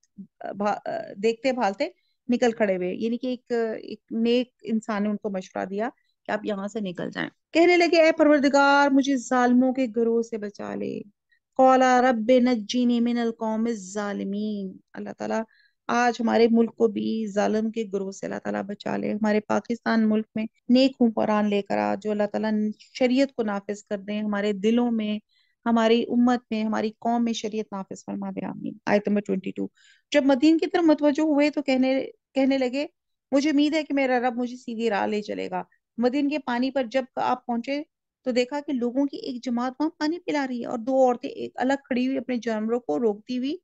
भा, देखते भालते निकल खड़े हुए यानी कि एक एक नेक इंसान ने उनको मशवरा दिया कि आप यहाँ से निकल जाएं कहने लगे ऐ परवरदिगार मुझे जालमों के घरों से बचा ले कौला रब नजीनी मिनल कौम जालमीन अल्लाह ताला आज हमारे मुल्क को भी जालम के ग्रोह से अल्लाह ताला बचा ले हमारे पाकिस्तान मुल्क में नेक हुक्मरान लेकर आ जो अल्लाह ताला शरीयत को नाफिज कर दें हमारे दिलों में हमारी उम्मत में हमारी कौम में शरीयत नाफिज फरमा दे आमीन आयत नंबर ट्वेंटी टू जब मदीन की तरफ मतवजो हुए तो कहने कहने लगे मुझे उम्मीद है कि मेरा रब मुझे सीधी राह ले चलेगा मदीन के पानी पर जब आप पहुंचे तो देखा कि लोगों की एक जमात वहां पानी पिला रही है और दो औरतें एक अलग खड़ी हुई अपने जानवरों को रोकती हुई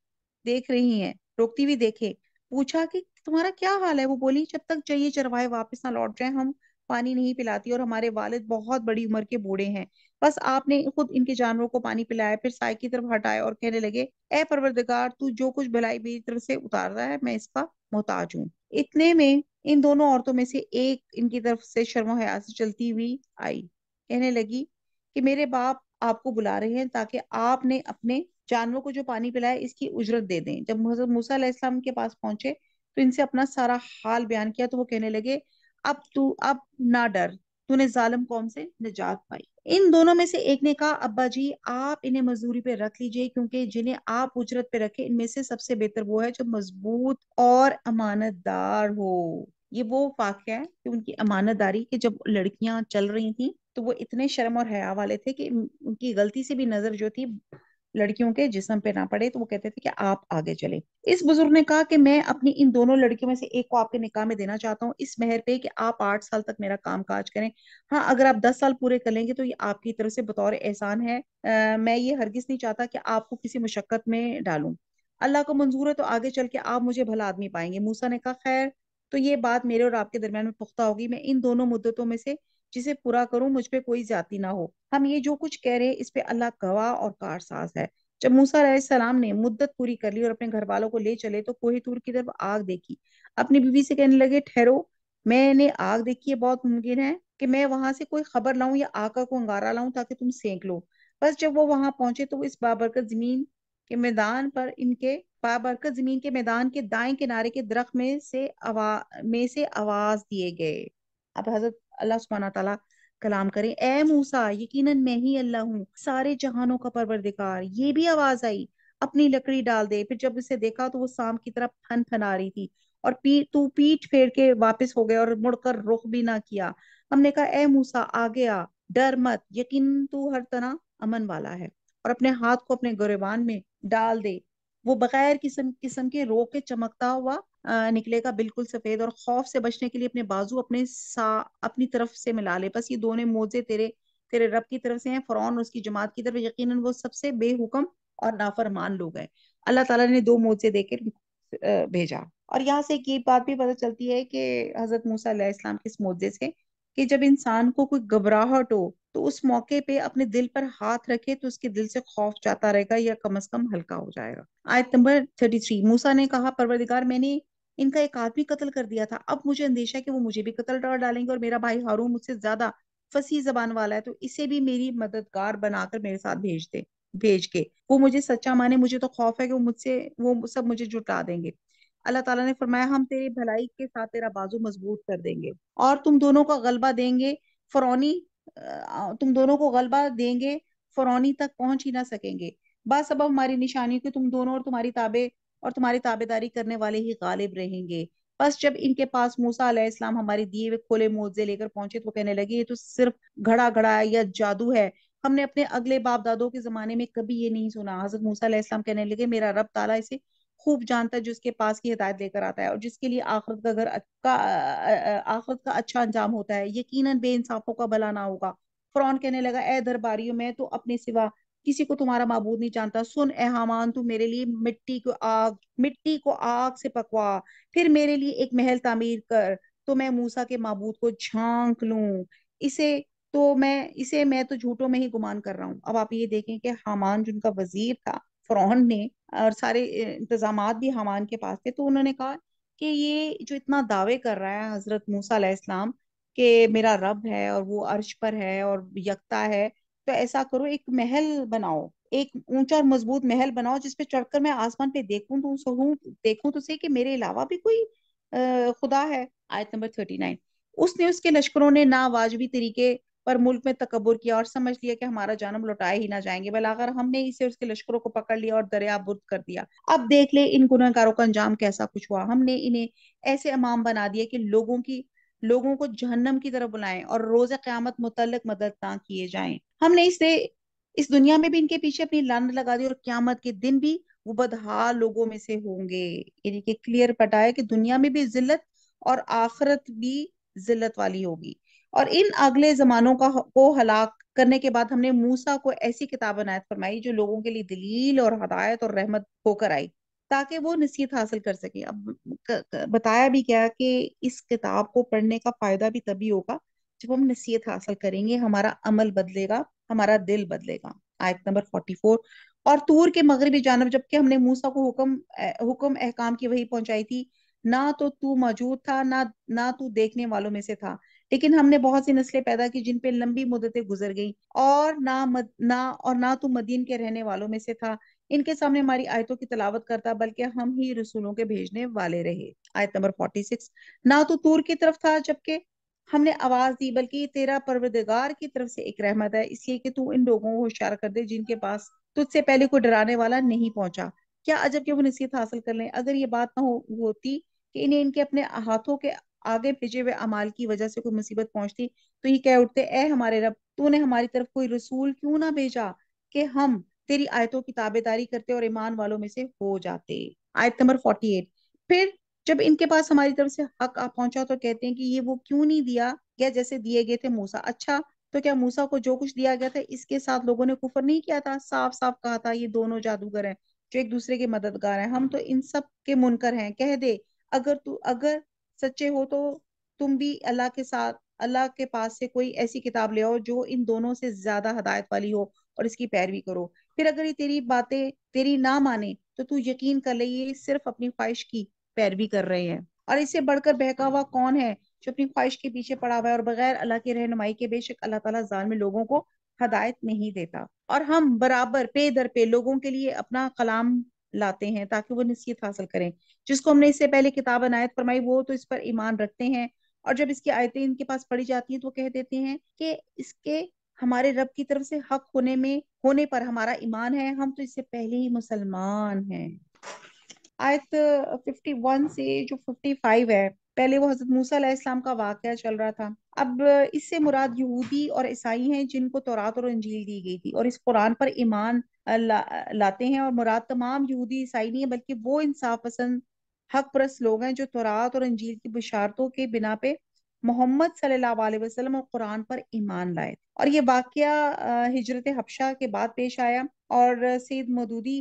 देख रही हैं रोकती हुई देखे पूछा कि तुम्हारा क्या हाल है वो बोली जब तक चाहिए चरवाए वापस ना लौट जाए हम पानी नहीं पिलाती और हमारे वालिद बहुत बड़ी उम्र के बूढ़े हैं बस आपने खुद इनके जानवरों को पानी पिलाया फिर साय की तरफ हटाया और कहने लगे ए परवरदिगार तू जो कुछ भलाई मेरी तरफ से उतार रहा है मैं इसका मोहताज हूँ इतने में इन दोनों औरतों में से एक इनकी तरफ से शर्म हया से चलती हुई आई कहने लगी कि मेरे बाप आपको बुला रहे हैं ताकि आपने अपने जानवरों को जो पानी पिलाया इसकी उजरत दे दें जब हजरत मूसा के पास पहुंचे तो इनसे अपना सारा हाल बयान किया तो वो कहने लगे अब तू अब ना डर तूने जालिम कौम से निजात पाई इन दोनों में से एक ने कहा अब्बा जी आप इन्हें मजदूरी पे रख लीजिए क्योंकि जिन्हें आप उजरत पे रखे इनमें से सबसे बेहतर वो है जो मजबूत और अमानतदार हो ये वो वाक्य है कि उनकी अमानतदारी की जब लड़कियां चल रही थी तो वो इतने शर्म और हया वाले थे कि उनकी गलती से भी नजर जो थी लड़कियों के जिसम पे ना पड़े तो वो कहते थे कि आप आगे चले इस बुजुर्ग ने कहा कि मैं अपनी इन दोनों लड़कियों में से एक को आपके निकाह में देना चाहता हूँ इस मेहर पे कि आप आठ साल तक मेरा काम काज करें हाँ अगर आप दस साल पूरे कर लेंगे तो ये आपकी तरफ से बतौर एहसान है आ, मैं ये हरगिज नहीं चाहता कि आपको किसी मुशक्कत में डालूं अल्लाह को मंजूर है तो आगे चल के आप मुझे भला आदमी पाएंगे मूसा ने कहा खैर तो ये बात मेरे और आपके दरमियान में पुख्ता होगी मैं इन दोनों मुद्दतों में से जिसे पूरा करूं मुझ पे कोई जाति ना हो हम ये जो कुछ कह रहे हैं इस पे अल्लाह गवाह और कारसाज है जब मूसा सलाम ने मुद्दत पूरी कर ली और अपने घर वालों को ले चले तो कोहे तूर की तरफ आग देखी अपनी बीवी से कहने लगे ठहरो मैंने आग देखी है बहुत मुमकिन है कि मैं वहां से कोई खबर लाऊं या आका को अंगारा लाऊं ताकि तुम सेंक लो बस जब वो वहां पहुंचे तो इस बाबरकत जमीन के मैदान पर इनके बाबरकत जमीन के मैदान के दाएं किनारे के दरख्त में से आवा में से आवाज दिए गए अब हजरत अल्लाह सुबहाना तला कलाम करें ए मूसा यकीन मैं ही अल्लाह हूँ सारे जहानों का परवरदिगार ये भी आवाज आई अपनी लकड़ी डाल दे फिर जब उसे देखा तो वो सांप की तरफ फन फना रही थी और पी तू पीठ फेर के वापस हो गया और मुड़कर रुख भी ना किया हमने कहा ए मूसा आ गया डर मत यकीन तू हर तरह अमन वाला है और अपने हाथ को अपने गोरेबान में डाल दे वो बगैर किस्म किस्म के रोक के चमकता हुआ निकलेगा बिल्कुल सफेद और खौफ से बचने के लिए अपने बाजू अपने सा अपनी तरफ से मिला ले बस ये दोनों मोजे तेरे तेरे रब की तरफ से हैं फरौन और उसकी जमात की तरफ यकीनन वो सबसे बेहुकम और नाफरमान लोग हैं अल्लाह ताला ने दो मोजे देकर भेजा और यहाँ से एक बात भी पता चलती है कि हजरत मूसा के इस मोजे से कि जब इंसान को कोई घबराहट हो तो उस मौके पे अपने दिल पर हाथ रखे तो उसके दिल से खौफ जाता रहेगा या कम से कम हल्का हो जाएगा आयत नंबर थर्टी थ्री मूसा ने कहा परवरदिगार मैंने इनका एक आदमी कत्ल कर दिया था अब मुझे अंदेशा है कि वो मुझे भी कत्ल कर डालेंगे और मेरा भाई हारून मुझसे ज्यादा फसी जबान वाला है तो इसे भी मेरी मददगार बनाकर मेरे साथ भेज दे भेज के वो मुझे सच्चा माने मुझे तो खौफ है कि वो मुझसे वो सब मुझे जुटा देंगे अल्लाह ताला ने फरमाया हम तेरी भलाई के साथ तेरा बाजू मजबूत कर देंगे और तुम दोनों का गलबा देंगे फरौनी तुम दोनों को गलबा देंगे फरौनी तक पहुंच ही ना सकेंगे बस अब हमारी निशानी की तुम दोनों और तुम्हारी ताबे और तुम्हारी ताबेदारी करने वाले ही गालिब रहेंगे बस जब इनके पास मूसा इस्लाम हमारे दिए हुए खोले मोजे लेकर पहुंचे तो कहने लगे ये तो सिर्फ घड़ा घड़ा या जादू है हमने अपने अगले बाप दादों के जमाने में कभी ये नहीं सुना हजरत मूसा इस्लाम कहने लगे मेरा रब ताला इसे खूब जानता है जिसके पास की हिदायत लेकर आता है और जिसके लिए आखरत का घर का आखरत का अच्छा अंजाम होता है यकीनन बेइंसाफों का भला ना होगा फ्रॉन कहने लगा ए दरबारियों मैं तो अपने सिवा किसी को तुम्हारा मबूद नहीं जानता सुन ए हमान तू मेरे लिए मिट्टी को आग मिट्टी को आग से पकवा फिर मेरे लिए एक महल तामीर कर तो मैं मूसा के मबूद को झांक लू इसे तो मैं इसे मैं तो झूठों में ही गुमान कर रहा हूँ अब आप ये देखें कि हमान जिनका वजीर था फ्रौन ने और सारे इंतजाम भी हमान के पास थे तो उन्होंने कहा कि ये जो इतना दावे कर रहा है हजरत मूसा के मेरा रब है और वो अर्श पर है और यकता है तो ऐसा करो एक महल बनाओ एक ऊंचा और मजबूत महल बनाओ जिसपे चढ़कर मैं आसमान पे देखूं तो सहू देखूं तो सही कि मेरे अलावा भी कोई आ, खुदा है आयत नंबर थर्टी नाइन उसने उसके लश्करों ने नावाजबी तरीके पर मुल्क में तकबर किया और समझ लिया कि हमारा जन्म लौटाए ही ना जाएंगे बलागर हमने इसे उसके लश्करों को पकड़ लिया और दरिया बुद्ध कर दिया अब देख ले इन गुनाकारों का अंजाम कैसा कुछ हुआ हमने इन्हें ऐसे अमाम बना दिया कि लोगों की लोगों को जहन्नम की तरफ बुलाएं और रोज क्यामत मुतलक मदद ना किए जाएं हमने इसे इस दुनिया में भी इनके पीछे अपनी लान लगा दी और क्यामत के दिन भी वो बदहाल लोगों में से होंगे यानी कि क्लियर पटाया कि दुनिया में भी जिल्लत और आखरत भी जिल्लत वाली होगी और इन अगले जमानों का को हलाक करने के बाद हमने मूसा को ऐसी किताब अनायत फरमाई जो लोगों के लिए दलील और हदायत और रहमत होकर आई ताकि वो नसीहत हासिल कर सके अब बताया भी गया कि इस किताब को पढ़ने का फायदा भी तभी होगा जब हम नसीहत हासिल करेंगे हमारा अमल बदलेगा हमारा दिल बदलेगा आयत नंबर फोर्टी फोर और तूर के मगरबी जानब जबकि हमने मूसा को हुक्म हुक्म अहकाम की वही पहुंचाई थी ना तो तू मौजूद था ना ना तू देखने वालों में से था लेकिन हमने बहुत सी नस्लें पैदा की जिन पे लंबी मुद्दतें गुजर गई और ना मद, ना और ना तू मदीन के रहने वालों में से था इनके सामने हमारी आयतों की तलावत करता बल्कि हम ही रसूलों के भेजने वाले रहे आयत नंबर फोर्टी सिक्स ना तो तूर की तरफ था जबकि हमने आवाज दी बल्कि तेरा परवरदगार की तरफ से एक रहमत है इसलिए कि तू इन लोगों को होशियार कर दे जिनके पास तुझसे पहले कोई डराने वाला नहीं पहुंचा क्या अजब के वो नसीहत हासिल कर लें अगर ये बात ना हो होती कि इन्हें इनके अपने हाथों के आगे भेजे हुए अमाल की वजह से कोई मुसीबत पहुंचती तो ये कह उठते ए हमारे रब तूने हमारी तरफ कोई रसूल क्यों ना भेजा कि हम तेरी आयतों की ताबेदारी करते और ईमान वालों में से हो जाते आयत नंबर फोर्टी एट फिर जब इनके पास हमारी तरफ से हक आ पहुंचा तो कहते हैं कि ये वो क्यों नहीं दिया गया जैसे दिए गए थे मूसा अच्छा तो क्या मूसा को जो कुछ दिया गया था इसके साथ लोगों ने कुफर नहीं किया था साफ साफ कहा था ये दोनों जादूगर हैं जो एक दूसरे के मददगार हैं हम तो इन सब के मुनकर हैं कह दे अगर तू अगर सच्चे हो तो तुम भी अल्लाह के साथ अल्लाह के पास से कोई ऐसी किताब ले आओ जो इन दोनों से ज्यादा हदायत वाली हो और इसकी पैरवी करो फिर अगर ये तेरी बातें तेरी ना माने तो तू यकीन कर ले ये सिर्फ अपनी ख्वाहिश की पैरवी कर रहे हैं और इससे बढ़कर बहकावा कौन है जो अपनी ख्वाहिश के पीछे पड़ा हुआ है और बगैर अल्लाह की रहनुमाई के बेशक अल्लाह ताला जाल में लोगों को हदायत नहीं देता और हम बराबर पे दर पे लोगों के लिए अपना कलाम लाते हैं ताकि वो नसीहत हासिल करें जिसको हमने इससे पहले किताब अनायत फरमाई वो तो इस पर ईमान रखते हैं और जब इसकी आयतें इनके पास पढ़ी जाती हैं तो वो कह देते हैं कि इसके हमारे रब की तरफ से हक होने में होने पर हमारा ईमान है हम तो इससे पहले ही मुसलमान हैं आयत 51 से जो 55 है पहले वो हजरत मूसा इस्लाम का वाक्य चल रहा था अब इससे मुराद यहूदी और ईसाई हैं जिनको तौरात और अंजील दी गई थी और इस कुरान पर ईमान ला, लाते हैं और मुराद तमाम यहूदी ईसाई नहीं है बल्कि वो इंसाफ पसंद हक परस लोग हैं जो तौरात और अंजील की बशारतों के बिना पे मोहम्मद वसल्लम और कुरान पर ईमान लाए और ये वाक्य हिजरत हबशा के बाद पेश आया और सैद मदूदी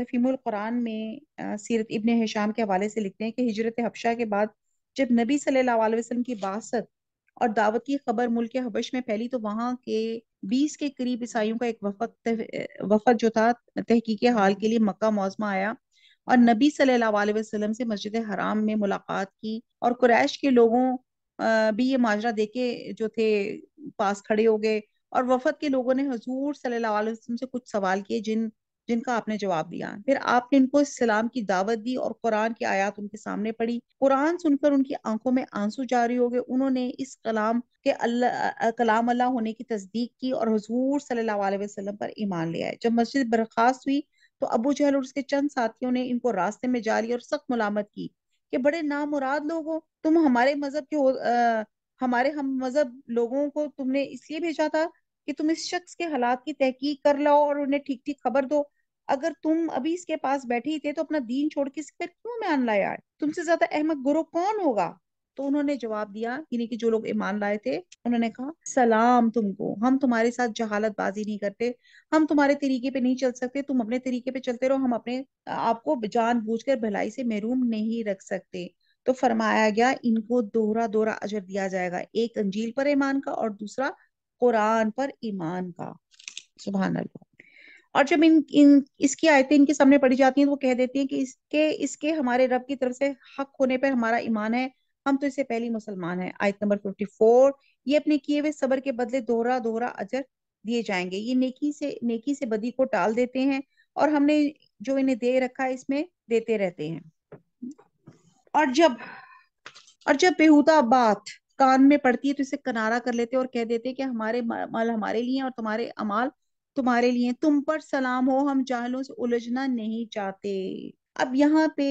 तफीमुल कुरान में सीरत इबन हिशाम के हवाले से लिखते हैं कि हिजरत हबशा के बाद जब नबी सल्लल्लाहु अलैहि वसल्लम की बासत और दावत की खबर मुल्क हबश में फैली तो वहाँ के बीस के करीब ईसाइयों का एक वफद वफद जो था तहकीक हाल के लिए मक्का मौजमा आया और नबी सल्लल्लाहु अलैहि वसल्लम से मस्जिद हराम में मुलाकात की और कुरैश के लोगों भी ये माजरा देके जो थे पास खड़े हो गए और वफद के लोगों ने हजूर सल्लाम से कुछ सवाल किए जिन जिनका आपने जवाब दिया फिर आपने इनको इस्लाम की दावत दी और कुरान की आयत उनके सामने पढ़ी कुरान सुनकर उनकी आंखों में आंसू जारी हो गए उन्होंने इस कलाम के अल्लाह कलाम अल्लाह होने की तस्दीक की और हजूर सल्लल्लाहु वसल्लम पर ईमान ले आए जब मस्जिद बर्खास्त हुई तो अबू जहल और उसके चंद साथियों ने इनको रास्ते में जारी और सख्त मलामत की कि बड़े नामुराद लोग हो तुम हमारे मजहब के हमारे हम मजहब लोगों को तुमने इसलिए भेजा था कि तुम इस शख्स के हालात की तहकीक कर लाओ और उन्हें ठीक ठीक खबर दो अगर तुम अभी इसके पास बैठे ही थे तो अपना दीन छोड़ के इस पर क्यों मान लाया यार तुमसे ज्यादा अहमद गुरु कौन होगा तो उन्होंने जवाब दिया यानी कि जो लोग ईमान लाए थे उन्होंने कहा सलाम तुमको हम तुम्हारे साथ जहालत बाजी नहीं करते हम तुम्हारे तरीके पे नहीं चल सकते तुम अपने तरीके पे चलते रहो हम अपने आपको जान कर भलाई से महरूम नहीं रख सकते तो फरमाया गया इनको दोहरा दोहरा अजर दिया जाएगा एक अंजील पर ईमान का और दूसरा कुरान पर ईमान का सुबह और जब इन इन इसकी आयतें इनके सामने पढ़ी जाती हैं तो वो कह देती हैं कि इसके इसके हमारे रब की तरफ से हक होने पर हमारा ईमान है हम तो इससे पहले मुसलमान है आयत नंबर फिफ्टी फोर ये अपने किए हुए सबर के बदले दोहरा दोहरा अजर दिए जाएंगे ये नेकी से नेकी से बदी को टाल देते हैं और हमने जो इन्हें दे रखा है इसमें देते रहते हैं और जब और जब बेहूदा बात कान में पड़ती है तो इसे किनारा कर लेते और कह देते कि हमारे माल हमारे लिए और तुम्हारे अमाल तुम्हारे लिए तुम पर सलाम हो हम जाहलों से उलझना नहीं चाहते अब यहाँ पे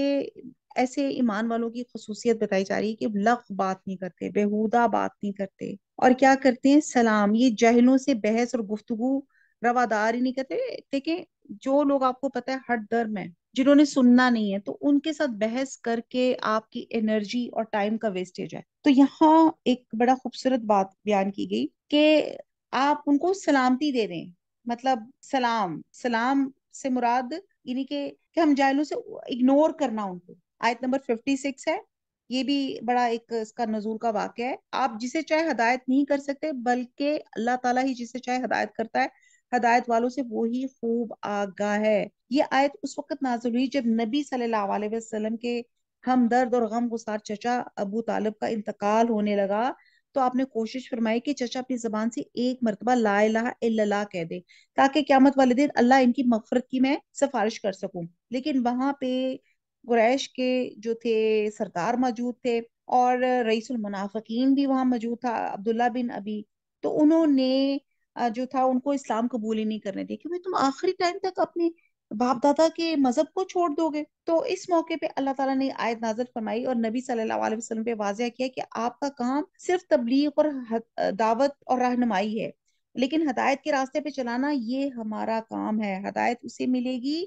ऐसे ईमान वालों की खसूसियत बताई जा रही है कि लफ बात नहीं करते बेहूदा बात नहीं करते और क्या करते हैं सलाम ये जहलों से बहस और गुफ्तगु रवादार ही नहीं करते देखें जो लोग आपको पता है हट दर्म है जिन्होंने सुनना नहीं है तो उनके साथ बहस करके आपकी एनर्जी और टाइम का वेस्टेज है तो यहाँ एक बड़ा खूबसूरत बात बयान की गई कि आप उनको सलामती दे दें मतलब सलाम सलाम से मुराद यानी कि हम जाहलों से इग्नोर करना उनको आयत नंबर फिफ्टी सिक्स है ये भी बड़ा एक इसका नजूल का वाक़ है आप जिसे चाहे हदायत नहीं कर सकते बल्कि अल्लाह ताला ही जिसे चाहे हदायत करता है हदायत वालों से वो ही खूब आगा है ये आयत उस वक्त नाजुल हुई जब नबी सल्लल्लाहु अलैहि वसल्लम के हमदर्द और गम गुसार चचा अबू तालब का इंतकाल होने लगा तो आपने कोशिश फरमाई कि चचा अपनी जबान से एक मरतबा ला इला कह दे ताकि क्यामत वाले दिन अल्लाह इनकी मफरत की मैं सिफारिश कर सकूं लेकिन वहां पे गुरैश के जो थे सरदार मौजूद थे और रईसुल मुनाफिकीन भी वहाँ मौजूद था अब्दुल्ला बिन अभी तो उन्होंने जो था उनको इस्लाम कबूल ही नहीं करने दिया क्योंकि तुम आखिरी टाइम तक अपने बाप दादा के मजहब को छोड़ दोगे तो इस मौके पे अल्लाह ताला ने आयत नाजर फरमाई और नबी सल्लल्लाहु अलैहि वसल्लम पे वाजिया किया कि आपका काम सिर्फ तबलीग और दावत और रहनुमाई है लेकिन हदायत के रास्ते पे चलाना ये हमारा काम है हदायत उसे मिलेगी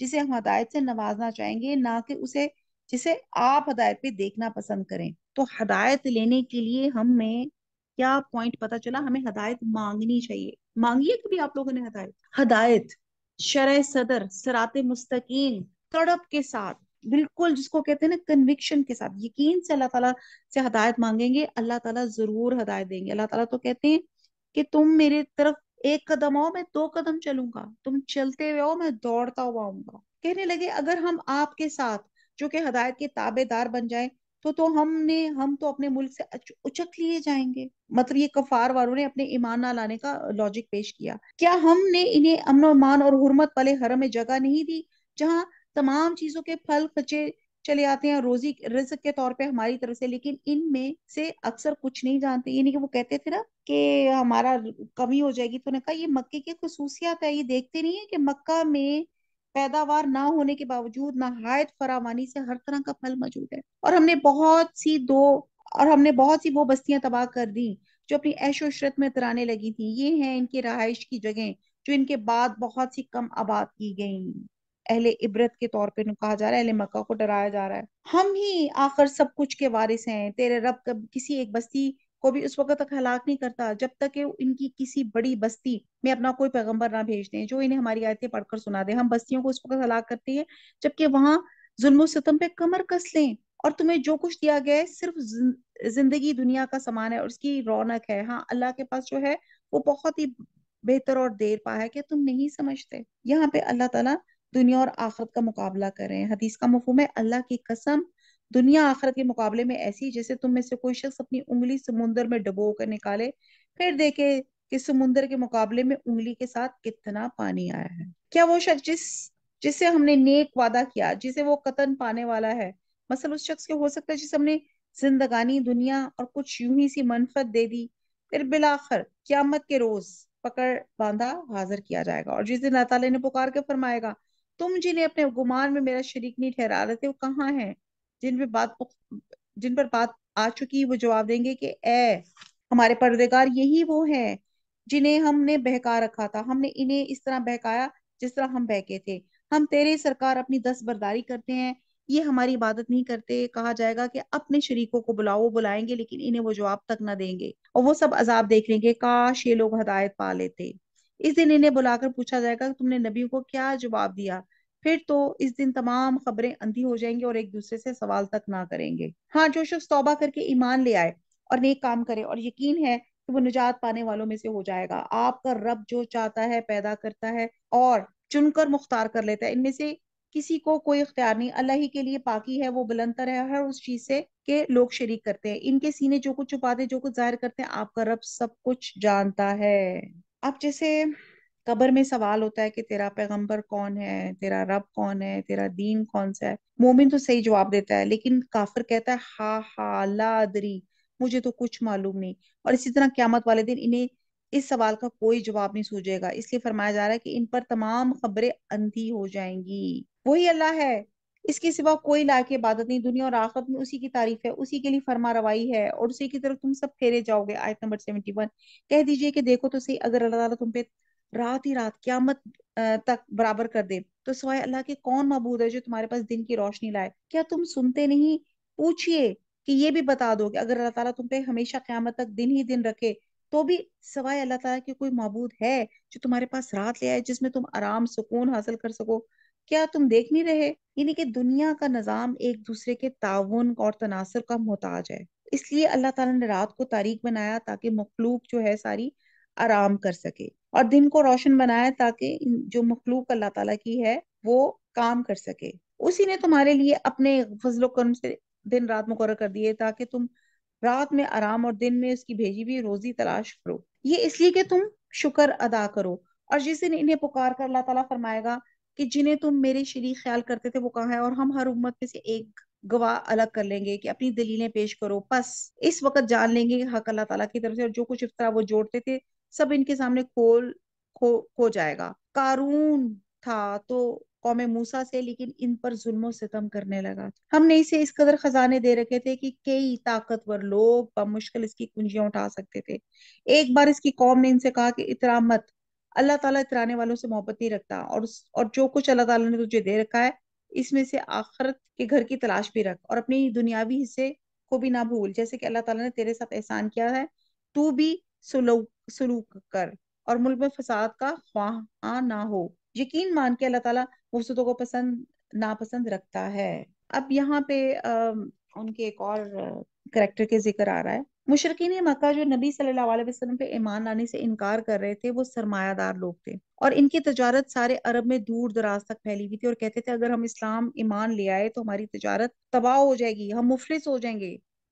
जिसे हम हदायत से नवाजना चाहेंगे ना कि उसे जिसे आप हदायत पे देखना पसंद करें तो हदायत लेने के लिए हमें क्या पॉइंट पता चला हमें हदायत मांगनी चाहिए मांगिए कभी आप लोगों ने हदायत हदायत शरह सदर सरात मुस्तकीन तड़प के साथ बिल्कुल जिसको कहते हैं ना कन्विक्शन के साथ यकीन से अल्लाह ताला से हदायत मांगेंगे अल्लाह ताला जरूर हदायत देंगे अल्लाह ताला तो कहते हैं कि तुम मेरे तरफ एक कदम आओ मैं दो कदम चलूंगा तुम चलते हुए आओ मैं दौड़ता हुआ आऊंगा कहने लगे अगर हम आपके साथ जो कि हदायत के ताबेदार बन जाए तो तो हमने हम तो अपने मुल्क से उचक लिए जाएंगे मतलब ये कफार वालों ने अपने ईमान ना लाने का लॉजिक पेश किया क्या हमने इन्हें अमन और मान और हुरमत वाले हरम में जगह नहीं दी जहां तमाम चीजों के फल खचे चले आते हैं रोजी रिज के तौर पे हमारी तरफ से लेकिन इनमें से अक्सर कुछ नहीं जानते यानी कि वो कहते थे ना कि हमारा कमी हो जाएगी तो उन्होंने कहा ये मक्के की खसूसियात है ये देखते नहीं है कि मक्का में पैदावार ना होने के बावजूद नहायत फरावानी से हर तरह का फल मौजूद है और हमने बहुत सी दो और हमने बहुत सी वो बस्तियां तबाह कर दी जो अपनी ऐशो शरत में तराने लगी थी ये हैं इनके रहायश की जगह जो इनके बाद बहुत सी कम आबाद की गई अहले इबरत के तौर पर कहा जा रहा है अहले मक्का को डराया जा रहा है हम ही आखिर सब कुछ के वारिस हैं तेरे रब किसी एक बस्ती को भी उस वक्त तक हलाक नहीं करता जब तक कि इनकी किसी बड़ी बस्ती में अपना कोई पैगंबर ना भेज दें जो इन्हें हमारी आयतें पढ़कर सुना दे हम बस्तियों को उस वक्त हलाक करते हैं जबकि वहां जुल्म सितम पे कमर कस लें और तुम्हें जो कुछ दिया गया है सिर्फ जिंदगी दुनिया का सामान है और उसकी रौनक है हाँ अल्लाह के पास जो है वो बहुत ही बेहतर और देर पा है कि तुम नहीं समझते यहाँ पे अल्लाह ताला दुनिया और आखरत का मुकाबला कर रहे हैं हदीस का मफहम है अल्लाह की कसम दुनिया आखरत के मुकाबले में ऐसी जैसे तुम में से कोई शख्स अपनी उंगली समुंदर में डबो कर निकाले फिर देखे कि समुंदर के मुकाबले में उंगली के साथ कितना पानी आया है क्या वो शख्स जिस जिससे हमने नेक वादा किया जिसे वो कतन पाने वाला है मसल उस शख्स के हो सकता है जिसे हमने जिंदगानी दुनिया और कुछ यूं ही सी मनफत दे दी फिर बिलाखर क्यामत के रोज पकड़ बांधा हाजिर किया जाएगा और जिस दिन अल्लाह ने पुकार के फरमाएगा तुम जिन्हें अपने गुमान में मेरा शरीक नहीं ठहरा रहे थे वो कहाँ हैं जिन पर बात जिन पर बात आ चुकी वो जवाब देंगे कि ए हमारे परदेगार यही वो हैं जिन्हें हमने बहका रखा था हमने इन्हें इस तरह बहकाया जिस तरह हम बहके थे हम तेरे सरकार अपनी बर्दारी करते हैं ये हमारी इबादत नहीं करते कहा जाएगा कि अपने शरीकों को बुलाओ बुलाएंगे लेकिन इन्हें वो जवाब तक ना देंगे और वो सब अजाब देख लेंगे काश ये लोग हदायत पा लेते इस दिन इन्हें बुलाकर पूछा जाएगा तुमने नबियों को क्या जवाब दिया फिर तो इस दिन तमाम खबरें अंधी हो जाएंगी और एक दूसरे से सवाल तक ना करेंगे हाँ जो शख्स तौबा करके ईमान ले आए और नेक काम करे और यकीन है कि वो निजात पाने वालों में से हो जाएगा आपका रब जो चाहता है पैदा करता है और चुनकर मुख्तार कर लेता है इनमें से किसी को कोई इख्तियार नहीं अल्लाह ही के लिए पाकि है वो बुलंदर है हर उस चीज से के लोग शरीक करते हैं इनके सीने जो कुछ छुपाते जो कुछ जाहिर करते हैं आपका रब सब कुछ जानता है अब जैसे कबर में सवाल होता है कि तेरा पैगंबर कौन है तेरा रब कौन है तेरा दीन कौन सा है मोमिन तो सही जवाब देता है लेकिन काफिर कहता है हा हा लादरी मुझे तो कुछ मालूम नहीं और इसी तरह क्यामत वाले दिन इन्हें इस सवाल का कोई जवाब नहीं सूझेगा इसलिए फरमाया जा रहा है कि इन पर तमाम खबरें अंधी हो जाएंगी वही अल्लाह है इसके सिवा कोई लायक इबादत नहीं दुनिया और आखत में उसी की तारीफ है उसी के लिए फरमा रवाई है और उसी की तरफ तुम सब फेरे जाओगे आयत नंबर सेवेंटी वन कह दीजिए कि देखो तो सही अगर अल्लाह तुम पे रात ही रात क्यामत तक बराबर कर दे तो सवाए अल्लाह के कौन मबूद है जो तुम्हारे पास दिन की रोशनी लाए क्या तुम सुनते नहीं पूछिए कि ये भी बता दो कि अगर अल्लाह ताला तुम पे हमेशा क्यामत तक दिन ही दिन रखे तो भी सवाए अल्लाह ताला के कोई मबूद है जो तुम्हारे पास रात ले आए जिसमें तुम आराम सुकून हासिल कर सको क्या तुम देख नहीं रहे यानी कि दुनिया का निज़ाम एक दूसरे के ताउन और तनासर का मोहताज है इसलिए अल्लाह ताला ने रात को तारीख बनाया ताकि मखलूक जो है सारी आराम कर सके और दिन को रोशन बनाया ताकि जो मखलूक अल्लाह ताला की है वो काम कर सके उसी ने तुम्हारे लिए अपने फजलो कर्म से दिन रात मुकर कर दिए ताकि तुम रात में आराम और दिन में उसकी भेजी हुई रोजी तलाश करो ये इसलिए कि तुम शुक्र अदा करो और जिस दिन इन्हें पुकार कर अल्लाह ताला फरमाएगा कि जिन्हें तुम मेरे शरीक ख्याल करते थे वो कहाँ है और हम हर उम्मत में से एक गवाह अलग कर लेंगे कि अपनी दलीलें पेश करो बस इस वक्त जान लेंगे हक अल्लाह ताला की तरफ से और जो कुछ इफ्तरा वो जोड़ते थे सब इनके सामने खोल खो खो जाएगा कारून था तो कौम मूसा से लेकिन इन पर जुल्म सितम करने लगा हमने इसे इस कदर खजाने दे रखे थे कि कई ताकतवर लोग मुश्किल इसकी कुंजियां उठा सकते थे एक बार इसकी कौम ने इनसे कहा कि इतरा मत अल्लाह ताला इतराने वालों से मोहब्बत नहीं रखता और और जो कुछ अल्लाह ताला ने तुझे दे रखा है इसमें से आखरत के घर की तलाश भी रख और अपनी दुनियावी हिस्से को भी ना भूल जैसे कि अल्लाह ताला ने तेरे साथ एहसान किया है तू भी सुलूक कर और मुल्क में फसाद का ख्वाहा ना हो यकीन मान के अल्लाह ताला मुफ्तों को पसंद नापसंद रखता है अब यहाँ पे आ, उनके एक और करेक्टर के जिक्र आ रहा है मुशरकिन मक्का जो नबी सल्लल्लाहु अलैहि वसल्लम पे ईमान लाने से इनकार कर रहे थे वो सरमायादार लोग थे और इनकी तजारत सारे अरब में दूर दराज तक फैली हुई थी और कहते थे अगर हम इस्लाम ईमान ले आए तो हमारी तजारत तबाह हो जाएगी हम मुफलिस हो जाएंगे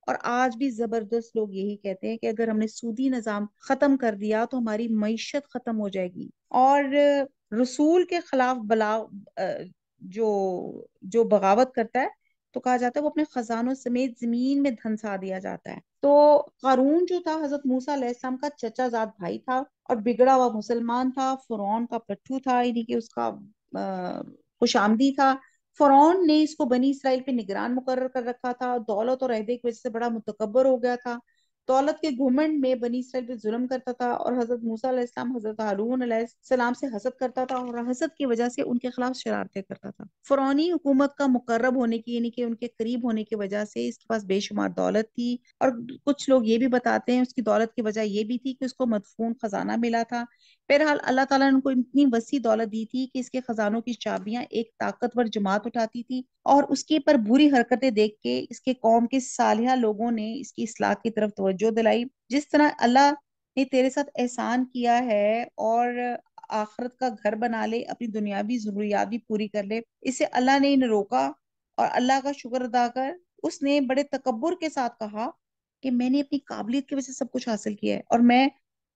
और आज भी जबरदस्त लोग यही कहते हैं कि अगर हमने सूदी निज़ाम खत्म कर दिया तो हमारी मीशत खत्म हो जाएगी और रसूल के खिलाफ बला जो जो बगावत करता है तो कहा जाता है वो अपने खजानों समेत जमीन में धंसा दिया जाता है तो कारून जो था हजरत मूसा का चचाजाद भाई था और बिगड़ा हुआ मुसलमान था फरौन का पट्टू था यानी कि उसका खुश आमदी था फरौन ने इसको बनी इसराइल पे निगरान मुकर कर रखा था दौलत और अहदे की वजह से बड़ा मुतकबर हो गया था दौलत के घुमंड में बनी इसराइल पे जुल्म करता था और हजरत मूसा हजरत हारून सलाम से हसद करता था और हसद की वजह से उनके खिलाफ शरारतें करता था फरौनी हुकूमत का मुकर्रब होने की यानी कि उनके करीब होने की वजह से इसके पास बेशुमार दौलत थी और कुछ लोग ये भी बताते हैं उसकी दौलत की वजह ये भी थी कि उसको मदफून खजाना मिला था बहरहाल अल्लाह ताला ने उनको इतनी वसी दौलत दी थी कि इसके खजानों की चाबियां एक ताकतवर जमात उठाती थी और उसके पर बुरी हरकतें देख के इसके कौम के सालिया लोगों ने इसकी इसलाह की तरफ तवज्जो दिलाई जिस तरह अल्लाह ने तेरे साथ एहसान किया है और आखरत का घर बना ले अपनी दुनियावी जरूरियात भी पूरी कर ले इसे अल्लाह ने इन्हें रोका और अल्लाह का शुक्र अदा कर उसने बड़े तकबर के साथ कहा कि मैंने अपनी काबिलियत की वजह से सब कुछ हासिल किया है और मैं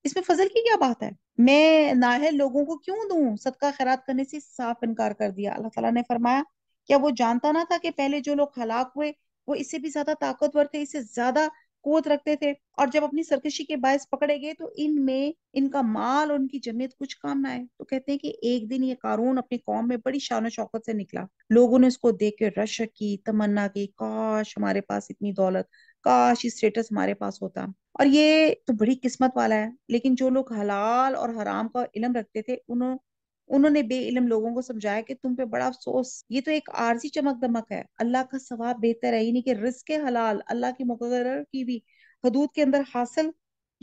इसमें फजल की क्या बात है मैं नाहे लोगों को क्यों दू सदका खैरात करने से साफ इनकार कर दिया अल्लाह तला ने फरमाया क्या वो जानता ना था कि पहले जो लोग हलाक हुए वो इससे भी ज्यादा ताकतवर थे इससे ज्यादा कुत रखते थे और जब अपनी सरकशी के बायस पकड़े गए तो इनमें इनका माल और इनकी जमीयत कुछ काम ना आए तो कहते हैं कि एक दिन ये कारून अपनी कौम में बड़ी शान शौकत से निकला लोगों ने उसको देख के रश की तमन्ना की काश हमारे पास इतनी दौलत काश ये स्टेटस हमारे पास होता और ये तो बड़ी किस्मत वाला है लेकिन जो लोग हलाल और हराम का इलम रखते थे उन्होंने उन्होंने बेइलम लोगों को समझाया कि तुम पे बड़ा अफसोस ये तो एक आरजी चमक दमक है अल्लाह का सवाब बेहतर है यानी कि रिस्क हलाल अल्लाह की मुकर की भी हदूद के अंदर हासिल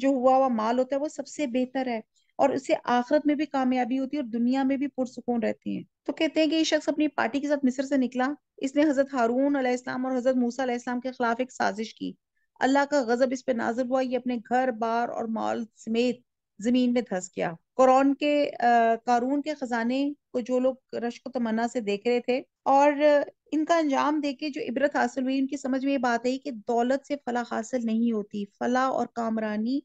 जो हुआ हुआ माल होता है वो सबसे बेहतर है और उसे आखिरत में भी कामयाबी होती है और दुनिया में भी पुरसकून रहते हैं तो कहते हैं कि ये शख्स अपनी पार्टी के साथ मिस्र से निकला इसने हजरत हारून अलैहिस्सलाम और हजरत मूसा अलैहिस्सलाम के खिलाफ एक साजिश की अल्लाह का गजब इस पे नाजिल हुआ ये अपने घर बार और माल समेत जमीन में धस गया कुरान के कारून के खजाने को जो लोग रश्क तमन्ना से देख रहे थे और इनका अंजाम देखे जो इबरत हासिल हुई उनकी समझ में ये बात आई कि दौलत से फला हासिल नहीं होती फला और कामरानी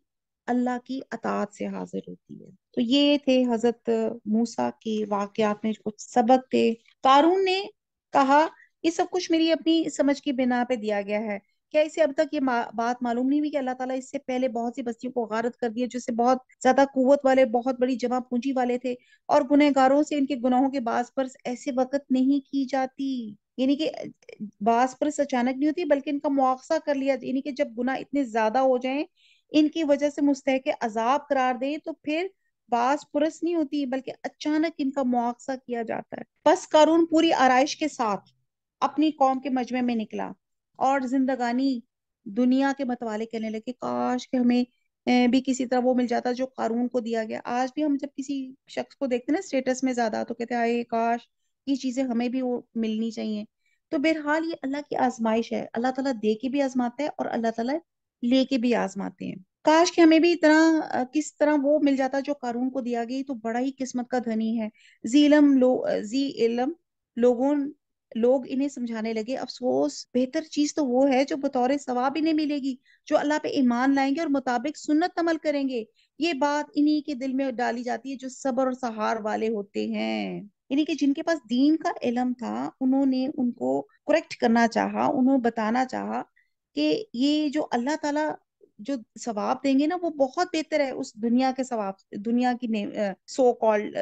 अल्लाह की अतात से हाजिर होती है तो ये थे हजरत मूसा के वाकयात में कुछ सबक थे कारून ने कहा ये सब कुछ मेरी अपनी समझ की बिना पे दिया गया है क्या इसे अब तक ये मा, बात मालूम नहीं हुई कि अल्लाह ताला इससे पहले बहुत सी बस्तियों को गारत कर दिया जिससे बहुत ज्यादा कुवत वाले बहुत बड़ी जमा पूंजी वाले थे और गुनहगारों से इनके गुनाहों के बास पर ऐसे वक़्त नहीं की जाती यानी कि बास पर अचानक नहीं होती बल्कि इनका मुआवजा कर लिया यानी कि जब गुना इतने ज्यादा हो जाए इनकी वजह से मुस्तक अजाब करार दे तो फिर बास पुरस नहीं होती बल्कि अचानक इनका मुआवजा किया जाता है बस कारून पूरी आरइश के साथ अपनी कौम के मजमे में निकला और जिंदगानी दुनिया के मतवाले कहने लगे काश के हमें भी किसी तरह वो मिल जाता जो कानून को दिया गया आज भी हम जब किसी शख्स को देखते ना स्टेटस में ज्यादा तो कहते हैं काश ये चीजें हमें भी वो मिलनी चाहिए तो बहरहाल ये अल्लाह की आजमाइश है अल्लाह तला दे के भी आजमाता है और अल्लाह ले लेके भी आजमाते हैं काश कि हमें भी इतना किस तरह वो मिल जाता जो कानून को दिया गया तो बड़ा ही किस्मत का धनी है जी इलम लो जी इलम लोगों लोग इन्हें समझाने लगे अफसोस बेहतर चीज तो वो है जो बतौर सवाब इन्हें मिलेगी जो अल्लाह पे ईमान लाएंगे और मुताबिक सुन्नत अमल करेंगे ये बात इन्हीं के दिल में डाली जाती है जो सबर और सहार वाले होते हैं यानी कि जिनके पास दीन का इलम था उन्होंने उनको करेक्ट करना चाहा उन्होंने बताना चाहा कि ये जो अल्लाह ताला जो सवाब देंगे ना वो बहुत बेहतर है उस दुनिया के सवाब दुनिया की सो कॉल्ड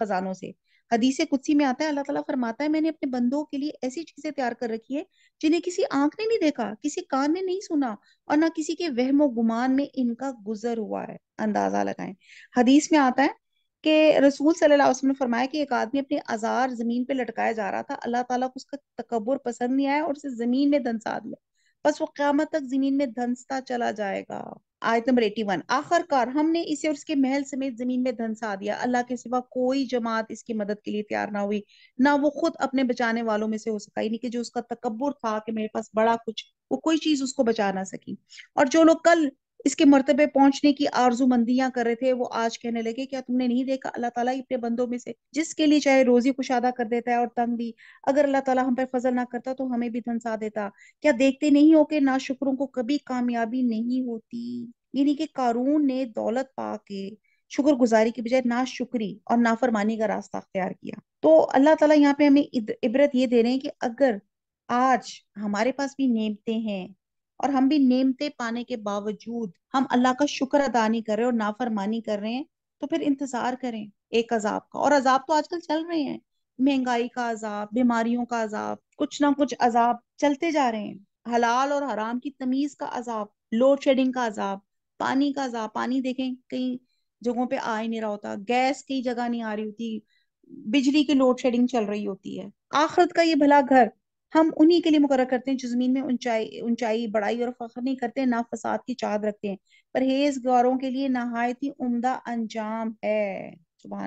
खजानों से हदीसे कुत्सी में आता है अल्लाह ताला फरमाता है मैंने अपने बंदों के लिए ऐसी चीजें तैयार कर रखी है जिन्हें किसी आंख ने नहीं देखा किसी कान ने नहीं सुना और ना किसी के वहमो गुमान में इनका गुजर हुआ है अंदाजा लगाएं हदीस में आता है कि रसूल सल्लल्लाहु अलैहि वसल्लम ने फरमाया कि एक आदमी अपने आजार जमीन पे लटकाया जा रहा था अल्लाह ताला को उसका तकबर पसंद नहीं आया और उसे जमीन में धंसा दिया बस वो क्यामत तक जमीन में धंसता चला जाएगा आयत नंबर एटी वन आखिरकार हमने इसे और उसके महल समेत जमीन में धंसा दिया अल्लाह के सिवा कोई जमात इसकी मदद के लिए तैयार ना हुई ना वो खुद अपने बचाने वालों में से हो सका यानी कि जो उसका तकबर था कि मेरे पास बड़ा कुछ वो कोई चीज उसको बचा ना सकी और जो लोग कल इसके मरतबे पहुंचने की मंदियां कर रहे थे वो आज कहने लगे क्या तुमने नहीं देखा अल्लाह ताला अपने बंदों में से जिसके लिए चाहे रोजी कुशादा कर देता है और तंग भी अगर अल्लाह ताला हम पर फजल ना करता तो हमें भी धनसा देता क्या देखते नहीं हो कि ना शुक्रों को कभी कामयाबी नहीं होती यानी कि कारून ने दौलत पा के शुक्र गुजारी की बजाय ना शुक्री और नाफरमानी का रास्ता अख्तियार किया तो अल्लाह ताला यहाँ पे हमें इबरत ये दे रहे हैं कि अगर आज हमारे पास भी नेमते हैं और हम भी नेमते पाने के बावजूद हम अल्लाह का शुक्र अदा नहीं कर रहे और नाफरमानी कर रहे हैं तो फिर इंतजार करें एक अजाब का और अजाब तो आजकल चल रहे हैं महंगाई का अजाब बीमारियों का अजाब कुछ ना कुछ अजाब चलते जा रहे हैं हलाल और हराम की तमीज का अजाब लोड शेडिंग का अजाब पानी का अजाब पानी देखें कई जगहों पे आ ही नहीं रहा होता गैस कई जगह नहीं आ रही होती बिजली की लोड शेडिंग चल रही होती है आखरत का ये भला घर हम उन्हीं के लिए मुकर करते हैं जो जमीन में ऊंचाई ऊंचाई बड़ाई और फख्र नहीं करते ना फसाद की चाद रखते हैं परहेज गौरों के लिए नहायत ही उमदा अंजाम है सुबह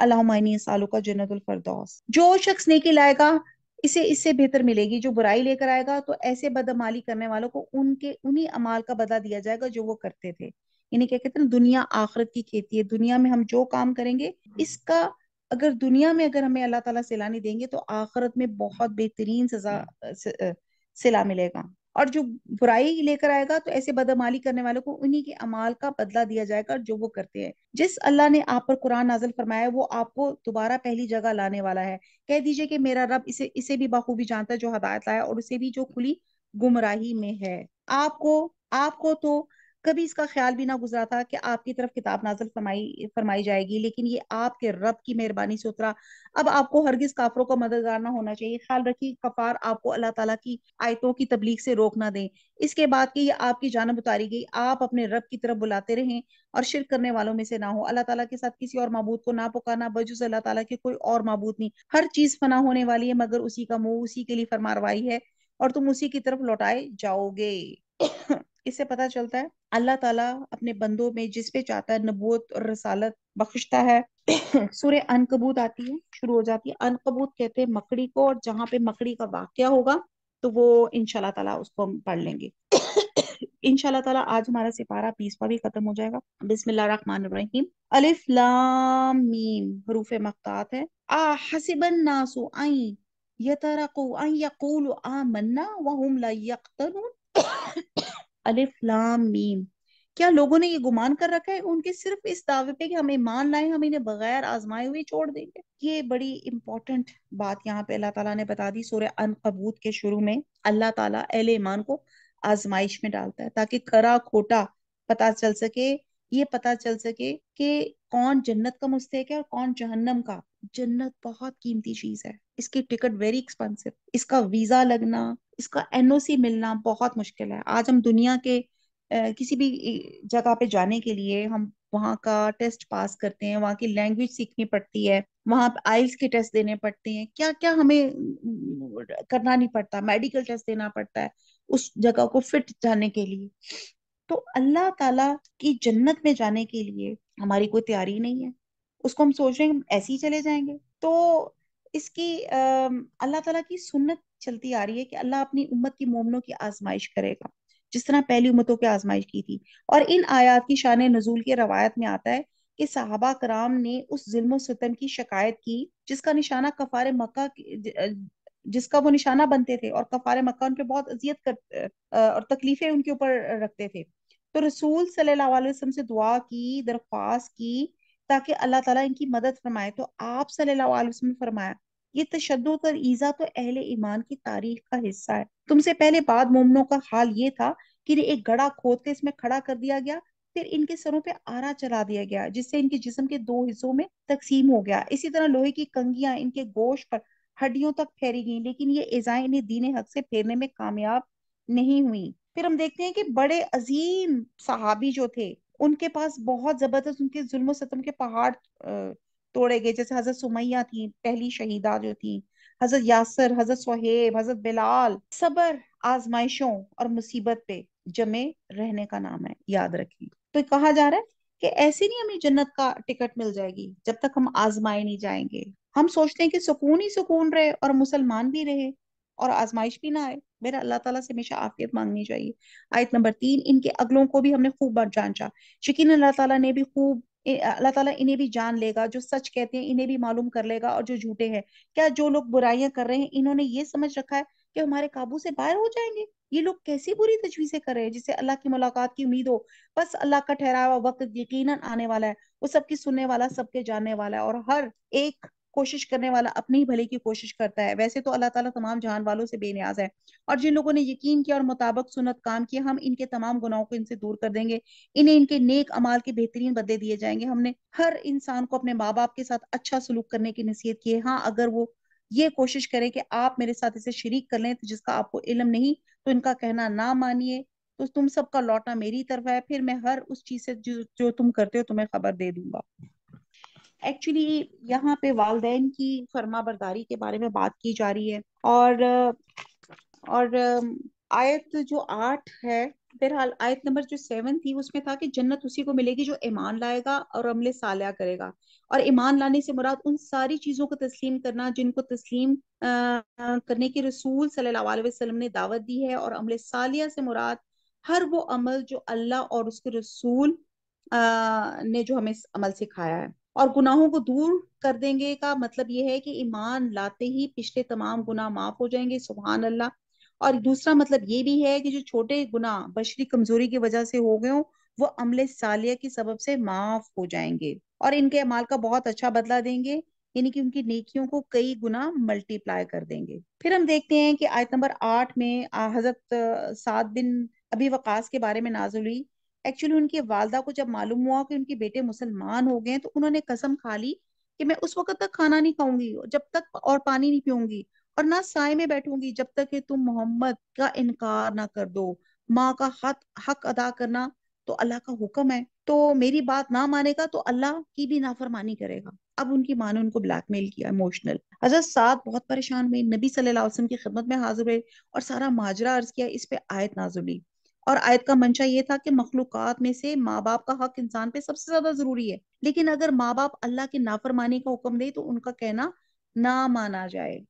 अल्लाह सालों का जन्नतफरदौस जो शख्स नेकी लाएगा इसे इससे बेहतर मिलेगी जो बुराई लेकर आएगा तो ऐसे बदमाली करने वालों को उनके उन्हीं अमाल का बदला दिया जाएगा जो वो करते थे इन्हें क्या कहते हैं दुनिया आखरत की खेती है दुनिया में हम जो काम करेंगे इसका अगर दुनिया में अगर हमें अल्लाह ताला सिलाने देंगे तो आखरत में बहुत बेहतरीन सजा हम्म। सिला मिलेगा और जो बुराई लेकर आएगा तो ऐसे बदमाली करने वालों को उन्हीं के अमाल का बदला दिया जाएगा जो वो करते हैं जिस अल्लाह ने आप पर कुरान नाजल फरमाया है वो आपको दोबारा पहली जगह लाने वाला है कह दीजिए कि मेरा रब इसे इसे भी बाखूबी जानता है जो हदायत लाया और उसे भी जो खुली गुमराही में है आपको आपको तो कभी इसका ख्याल भी ना गुजरा था कि आपकी तरफ किताब नाजल फरमाई फरमाई जाएगी लेकिन ये आपके रब की मेहरबानी से उतरा अब आपको हरगिज काफरों का मददगार ना होना चाहिए ख्याल रखिए कफार आपको अल्लाह ताला की आयतों की तबलीग से रोक ना दें इसके बाद की ये आपकी जानब उतारी गई आप अपने रब की तरफ बुलाते रहें और शिर करने वालों में से ना हो अल्लाह ताला के साथ किसी और मबूद को ना पुकारना बजुज अल्लाह ताला के कोई और मबूद नहीं हर चीज फना होने वाली है मगर उसी का मुंह उसी के लिए फरमारवाई है और तुम उसी की तरफ लौटाए जाओगे इससे पता चलता है अल्लाह ताला अपने बंदों में जिस पे चाहता है नबूत और रसालत बख्शता है सूर्य अनकबूत आती है शुरू हो जाती है अनकबूत कहते हैं मकड़ी को और जहाँ पे मकड़ी का वाक्य होगा तो वो इनशाला ताला उसको हम पढ़ लेंगे इनशाला ताला आज हमारा सिपारा पीसवा भी खत्म हो जाएगा रहमान रहीम अलिफ लाम मीम हरूफ मकतात है आ हसिबन नासु आई यतरकु आई यकूलु आमन्ना वहुम हम ला यक्तनून अलिफ लाम मीम क्या लोगों ने ये गुमान कर रखा है उनके सिर्फ इस दावे पे कि हम मान लाए हम इन्हें बगैर आजमाए हुए छोड़ देंगे ये बड़ी इंपॉर्टेंट बात यहाँ पे अल्लाह ताला ने बता दी सूर्य अनकबूत के शुरू में अल्लाह ताला अहल ईमान को आजमाइश में डालता है ताकि खरा खोटा पता चल सके ये पता चल सके कि कौन जन्नत का मुस्तक है और कौन जहन्नम का जन्नत बहुत कीमती चीज है इसकी टिकट वेरी एक्सपेंसिव इसका वीजा लगना इसका एनओसी मिलना बहुत मुश्किल है आज हम दुनिया के किसी भी जगह पे जाने के लिए हम वहाँ का टेस्ट पास करते हैं वहाँ की लैंग्वेज सीखनी पड़ती है वहाँ आइल्स के टेस्ट देने पड़ते हैं क्या क्या हमें करना नहीं पड़ता मेडिकल टेस्ट देना पड़ता है उस जगह को फिट जाने के लिए तो अल्लाह ताला की जन्नत में जाने के लिए हमारी कोई तैयारी नहीं है उसको हम सोच रहे हैं ऐसे ही चले जाएंगे तो इसकी अल्लाह ताला की सुन्नत चलती आ रही है कि अल्लाह अपनी उम्मत की मोमनों की आजमाइश करेगा जिस तरह पहली उम्मतों की आजमाइश की थी और इन आयात की शान नजूल के रवायत में आता है कि साहबा कराम ने उस जुल्म सतम की शिकायत की जिसका निशाना कफार मक्का जिसका वो निशाना बनते थे और कफार मक्का उन पर बहुत अजियत कर और तकलीफें उनके ऊपर रखते थे तो रसूल सल्लल्लाहु अलैहि वसल्लम से दुआ की दरख्वास्त की ताकि अल्लाह ताला इनकी मदद फरमाए तो आप सल्लल्लाहु अलैहि वसल्लम ने फरमाया ये तशद और ईजा तो अहल ईमान की तारीख का हिस्सा है तुमसे पहले बाद मोमनों का हाल ये था कि एक गड़ा खोद के इसमें खड़ा कर दिया गया फिर इनके सरों पे आरा चला दिया गया जिससे इनके जिस्म के दो हिस्सों में तकसीम हो गया इसी तरह लोहे की कंगियां इनके गोश पर हड्डियों तक फेरी गई लेकिन ये एजाएं इन्हें दीन हक से फेरने में कामयाब नहीं हुई फिर हम देखते हैं कि बड़े अजीम सहाबी जो थे उनके पास बहुत जबरदस्त उनके जुल्म सतम के पहाड़ तोड़े गए जैसे हजरत सुमैया थी पहली शहीदा जो थी हजरत यासर हजरत सोहेब हजरत बिलाल सबर आजमाइशों और मुसीबत पे जमे रहने का नाम है याद रखें तो कहा जा रहा है कि ऐसे नहीं हमें जन्नत का टिकट मिल जाएगी जब तक हम आजमाए नहीं जाएंगे हम सोचते हैं कि सुकून ही सुकून रहे और मुसलमान भी रहे और आजमाइश भी ना आए मेरा अल्लाह ताला से हमेशा आफियत मांगनी चाहिए आयत नंबर तीन इनके अगलों को भी हमने खूब जांचा यकीन अल्लाह ताला ने भी खूब अल्लाह ताला इन्हें भी जान लेगा जो सच कहते हैं इन्हें भी मालूम कर लेगा और जो झूठे हैं क्या जो लोग बुराइयां कर रहे हैं इन्होंने ये समझ रखा है कि हमारे काबू से बाहर हो जाएंगे ये लोग कैसी बुरी तजवीजें कर रहे हैं जिसे अल्लाह की मुलाकात की उम्मीद हो बस अल्लाह का हुआ वक्त यकीनन आने वाला है वो सबकी सुनने वाला सबके जानने वाला है और हर एक कोशिश करने वाला अपने ही भले की कोशिश करता है वैसे तो अल्लाह ताला तमाम जान वालों से बेनियाज है और जिन लोगों ने यकीन किया और मुताबिक सुनत काम किया हम इनके तमाम गुनाहों को इनसे दूर कर देंगे इन्हें इनके नेक अमाल के बेहतरीन बदले दिए जाएंगे हमने हर इंसान को अपने माँ बाप के साथ अच्छा सलूक करने की नसीहत की है हाँ अगर वो ये कोशिश करे कि आप मेरे साथ इसे शरीक कर लें तो जिसका आपको इलम नहीं तो इनका कहना ना मानिए तो तुम सबका लौटना मेरी तरफ है फिर मैं हर उस चीज से जो, जो तुम करते हो तुम्हें खबर दे दूंगा एक्चुअली यहाँ पे वालदेन की फर्मा बरदारी के बारे में बात की जा रही है और और आयत जो आठ है बहरहाल आयत नंबर जो सेवन थी उसमें था कि जन्नत उसी को मिलेगी जो ईमान लाएगा और अमल सालिया करेगा और ईमान लाने से मुराद उन सारी चीजों को तस्लीम करना जिनको तस्लीम करने के रसूल सल्लाम ने दावत दी है और अमल सालिया से मुराद हर वो अमल जो अल्लाह और उसके रसूल आ, ने जो हमें अमल सिखाया है और गुनाहों को दूर कर देंगे का मतलब यह है कि ईमान लाते ही पिछले तमाम गुनाह माफ हो जाएंगे सुबहान अल्लाह और दूसरा मतलब ये भी है कि जो छोटे गुनाह बशरी कमजोरी की वजह से हो गए हो वो अमले सालिया के सबब से माफ हो जाएंगे और इनके अमाल का बहुत अच्छा बदला देंगे यानी कि उनकी नेकियों को कई गुना मल्टीप्लाई कर देंगे फिर हम देखते हैं कि आयत नंबर आठ में हजरत सात बिन अभी वकास के बारे में नाजुल हुई एक्चुअली उनकी वालदा को जब मालूम हुआ कि उनके बेटे मुसलमान हो गए तो उन्होंने कसम खा ली कि मैं उस वक्त तक खाना नहीं खाऊंगी जब तक और पानी नहीं पीऊंगी और ना साय में बैठूंगी जब तक कि तुम मोहम्मद का इनकार ना कर दो माँ का हक हक अदा करना तो अल्लाह का हुक्म है तो मेरी बात ना मानेगा तो अल्लाह की भी नाफरमानी करेगा अब उनकी माँ ने उनको ब्लैकमेल किया इमोशनल हजरत साद बहुत परेशान हुई नबी सल्लल्लाहु अलैहि वसल्लम की खिदमत में हाजिर हुए और सारा माजरा अर्ज किया इस पे आयत नाजुली और आयत का मंशा ये था कि मखलूक में से माँ बाप का हक इंसान पे सबसे ज्यादा जरूरी है लेकिन अगर माँ बाप अल्लाह के नाफरमानी का हुक्म दे तो उनका कहना ना माना जाए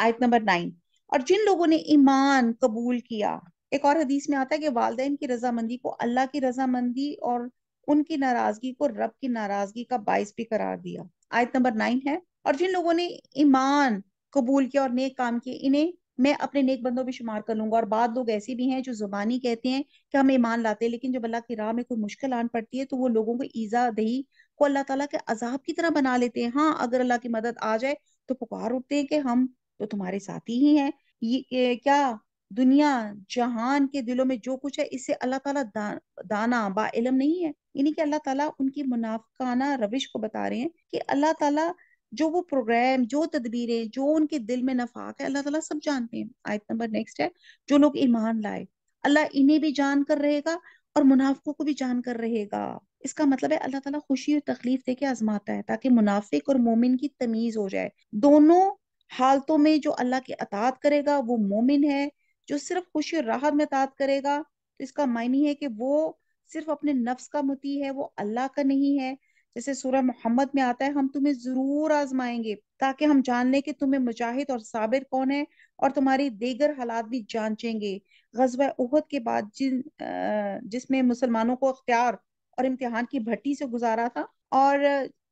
आयत नंबर नाइन और जिन लोगों ने ईमान कबूल किया एक और हदीस में आता है कि वालदेन की रजामंदी को अल्लाह की रजामंदी और उनकी नाराजगी को रब की नाराजगी का बायस भी करार दिया आयत नंबर नाइन है और जिन लोगों ने ईमान कबूल किया और नेक काम किए इन्हें मैं अपने नेक बंदों में शुमार कर लूंगा और बाद लोग ऐसे भी हैं जो जुबानी कहते हैं कि हम ईमान लाते हैं लेकिन जब अल्लाह की राह में कोई मुश्किल आन पड़ती है तो वो लोगों को ईजा दही को अल्लाह तला के अजाब की तरह बना लेते हैं हाँ अगर अल्लाह की मदद आ जाए तो पुकार उठते हैं कि हम तो तुम्हारे साथी ही हैं ये क्या दुनिया जहान के दिलों में जो कुछ है इससे अल्लाह ताला दा, दाना बा इलम नहीं है यानी कि अल्लाह ताला उनकी मुनाफकाना रविश को बता रहे हैं कि अल्लाह ताला जो वो प्रोग्राम जो तदबीरें जो उनके दिल में नफाक है अल्लाह ताला सब जानते हैं आयत नंबर नेक्स्ट है जो लोग ईमान लाए अल्लाह इन्हें भी जान कर रहेगा और मुनाफिकों को भी जान कर रहेगा इसका मतलब है अल्लाह ताला खुशी और तकलीफ देके आजमाता है ताकि मुनाफिक और मोमिन की तमीज हो जाए दोनों हालतों में जो अल्लाह की अतात करेगा वो मोमिन है जो सिर्फ खुशी और राहत में अतात करेगा तो इसका मायने है कि वो सिर्फ अपने नफ्स का मुती है वो अल्लाह का नहीं है जैसे सूरह मोहम्मद में आता है हम तुम्हें जरूर आजमाएंगे ताकि हम जान लें कि तुम्हें मुजाहिद और साबिर कौन है और तुम्हारी देगर हालात भी जांचेंगे गजब उहद के बाद जिन जिसमें मुसलमानों को अख्तियार और इम्तिहान की भट्टी से गुजारा था और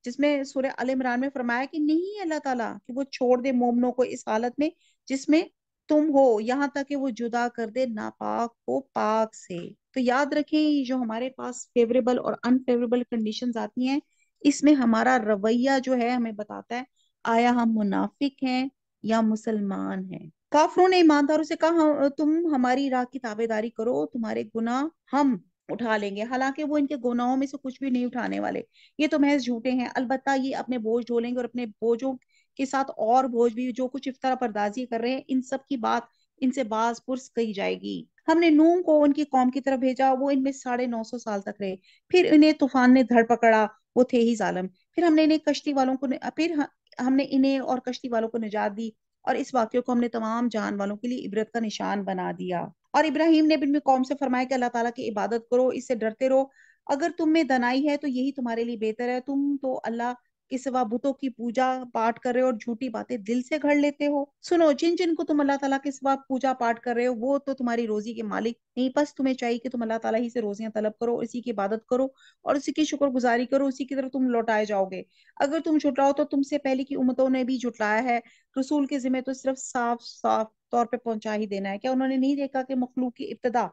जिसमें सूर्य अल इमरान में फरमाया कि नहीं अल्लाह ताला कि वो छोड़ दे मोमनों को इस हालत में जिसमें तुम हो यहाँ तक कि वो जुदा कर दे नापाक को पाक से तो याद रखें जो हमारे पास फेवरेबल और अनफेवरेबल कंडीशंस आती हैं इसमें हमारा रवैया जो है हमें बताता है आया हम मुनाफिक हैं या मुसलमान हैं काफरों ने ईमानदारों से कहा हाँ, तुम हमारी राह की ताबेदारी करो तुम्हारे गुना हम उठा लेंगे हालांकि वो इनके गुनाहों में से कुछ भी नहीं उठाने वाले ये तो महज झूठे हैं अलबत्ता ये अपने बोझ ढोलेंगे और अपने बोझों के साथ और बोझ भी जो कुछ इफ्तार परदाजी कर रहे हैं इन सब की बात इनसे बाज पुरस कही जाएगी हमने नूह को उनकी कौम की तरफ भेजा वो इनमें साढ़े नौ सौ साल तक रहे फिर इन्हें तूफान ने धड़ पकड़ा वो थे ही जालम फिर हमने इन्हें कश्ती वालों को फिर हमने इन्हें और कश्ती वालों को निजात दी और इस वाक्य को हमने तमाम जान वालों के लिए इबरत का निशान बना दिया और इब्राहिम ने बिन कौम से फरमाया कि अल्लाह ताला की इबादत करो इससे डरते रहो अगर तुम में दनाई है तो यही तुम्हारे लिए बेहतर है तुम तो अल्लाह के सवाबुतों की पूजा पाठ कर रहे हो और झूठी बातें दिल से घड़ लेते हो सुनो जिन जिन को तुम अल्लाह ताला के सिवा पूजा पाठ कर रहे हो वो तो तुम्हारी रोजी के मालिक नहीं बस तुम्हें चाहिए कि तुम अल्लाह ताला ही से रोजियां तलब करो इसी की इबादत करो और उसी की शुक्रगुजारी करो उसी की तरफ तुम लौटाए जाओगे अगर तुम जुटलाओ तो तुमसे पहले की उम्मतों ने भी जुटलाया है रसूल के जिम्मे तो सिर्फ साफ साफ तौर पर पहुंचा ही देना है क्या उन्होंने नहीं देखा कि मखलूक की इब्तदा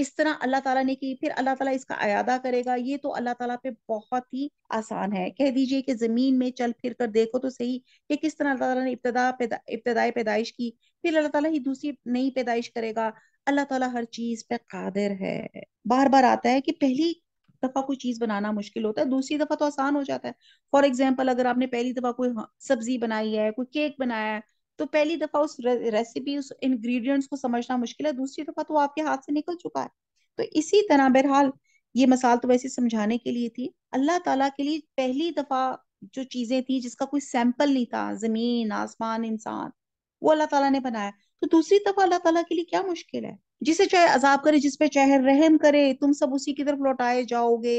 इस तरह अल्लाह ताला ने की फिर अल्लाह ताला इसका अयादा करेगा ये तो अल्लाह ताला पे बहुत ही आसान है कह दीजिए कि जमीन में चल फिर कर देखो तो सही कि किस तरह अल्लाह ताला ने इब्तदा इब्तदाई पैदाइश की फिर अल्लाह ताला ही दूसरी नई पैदाइश करेगा अल्लाह ताला हर चीज पे कादिर है बार बार आता है कि पहली दफा कोई चीज बनाना मुश्किल होता है दूसरी दफा तो आसान हो जाता है फॉर एग्जाम्पल अगर आपने पहली दफा कोई सब्जी बनाई है कोई केक बनाया है तो पहली दफा उस रेसिपी उस इंग्रेडिएंट्स को समझना मुश्किल है दूसरी दफा तो आपके हाथ से निकल चुका है तो इसी तरह बहरहाल ये मसाल तो वैसे समझाने के लिए थी अल्लाह ताला के लिए पहली दफा जो चीजें थी जिसका कोई सैंपल नहीं था जमीन आसमान इंसान वो अल्लाह ताला ने बनाया तो दूसरी दफा अल्लाह ताला के लिए क्या मुश्किल है जिसे चाहे अजाब करे जिसपे चाहे रहम करे तुम सब उसी की तरफ लौटाए जाओगे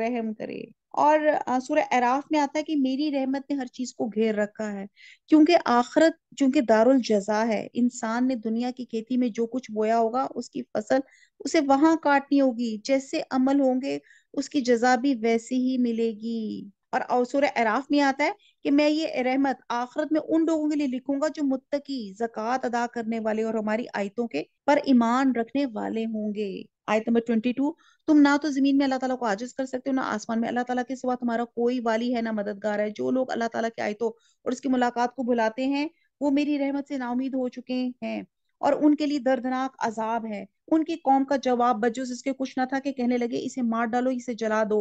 रहम करे और सूर्य अराफ में आता है कि मेरी रहमत ने हर चीज को घेर रखा है क्योंकि आखरत चूंकि दारुल जजा है इंसान ने दुनिया की खेती में जो कुछ बोया होगा उसकी फसल उसे वहां काटनी होगी जैसे अमल होंगे उसकी जजा भी वैसी ही मिलेगी और सूर्य अराफ में आता है कि मैं ये रहमत आखरत में उन लोगों के लिए लिखूंगा जो मुत्तकी जक़ात अदा करने वाले और हमारी आयतों के पर ईमान रखने वाले होंगे आयत नंबर ट्वेंटी टू तुम ना तो जमीन में अल्लाह ताला को आजिज कर सकते हो ना आसमान में अल्लाह ताला के सिवा तुम्हारा कोई वाली है ना मददगार है जो लोग अल्लाह ताला की आयतों और उसकी मुलाकात को भुलाते हैं वो मेरी रहमत से नाउमीद हो चुके हैं और उनके लिए दर्दनाक अजाब है उनकी कौम का जवाब बजूस इसके कुछ ना था कि कहने लगे इसे मार डालो इसे जला दो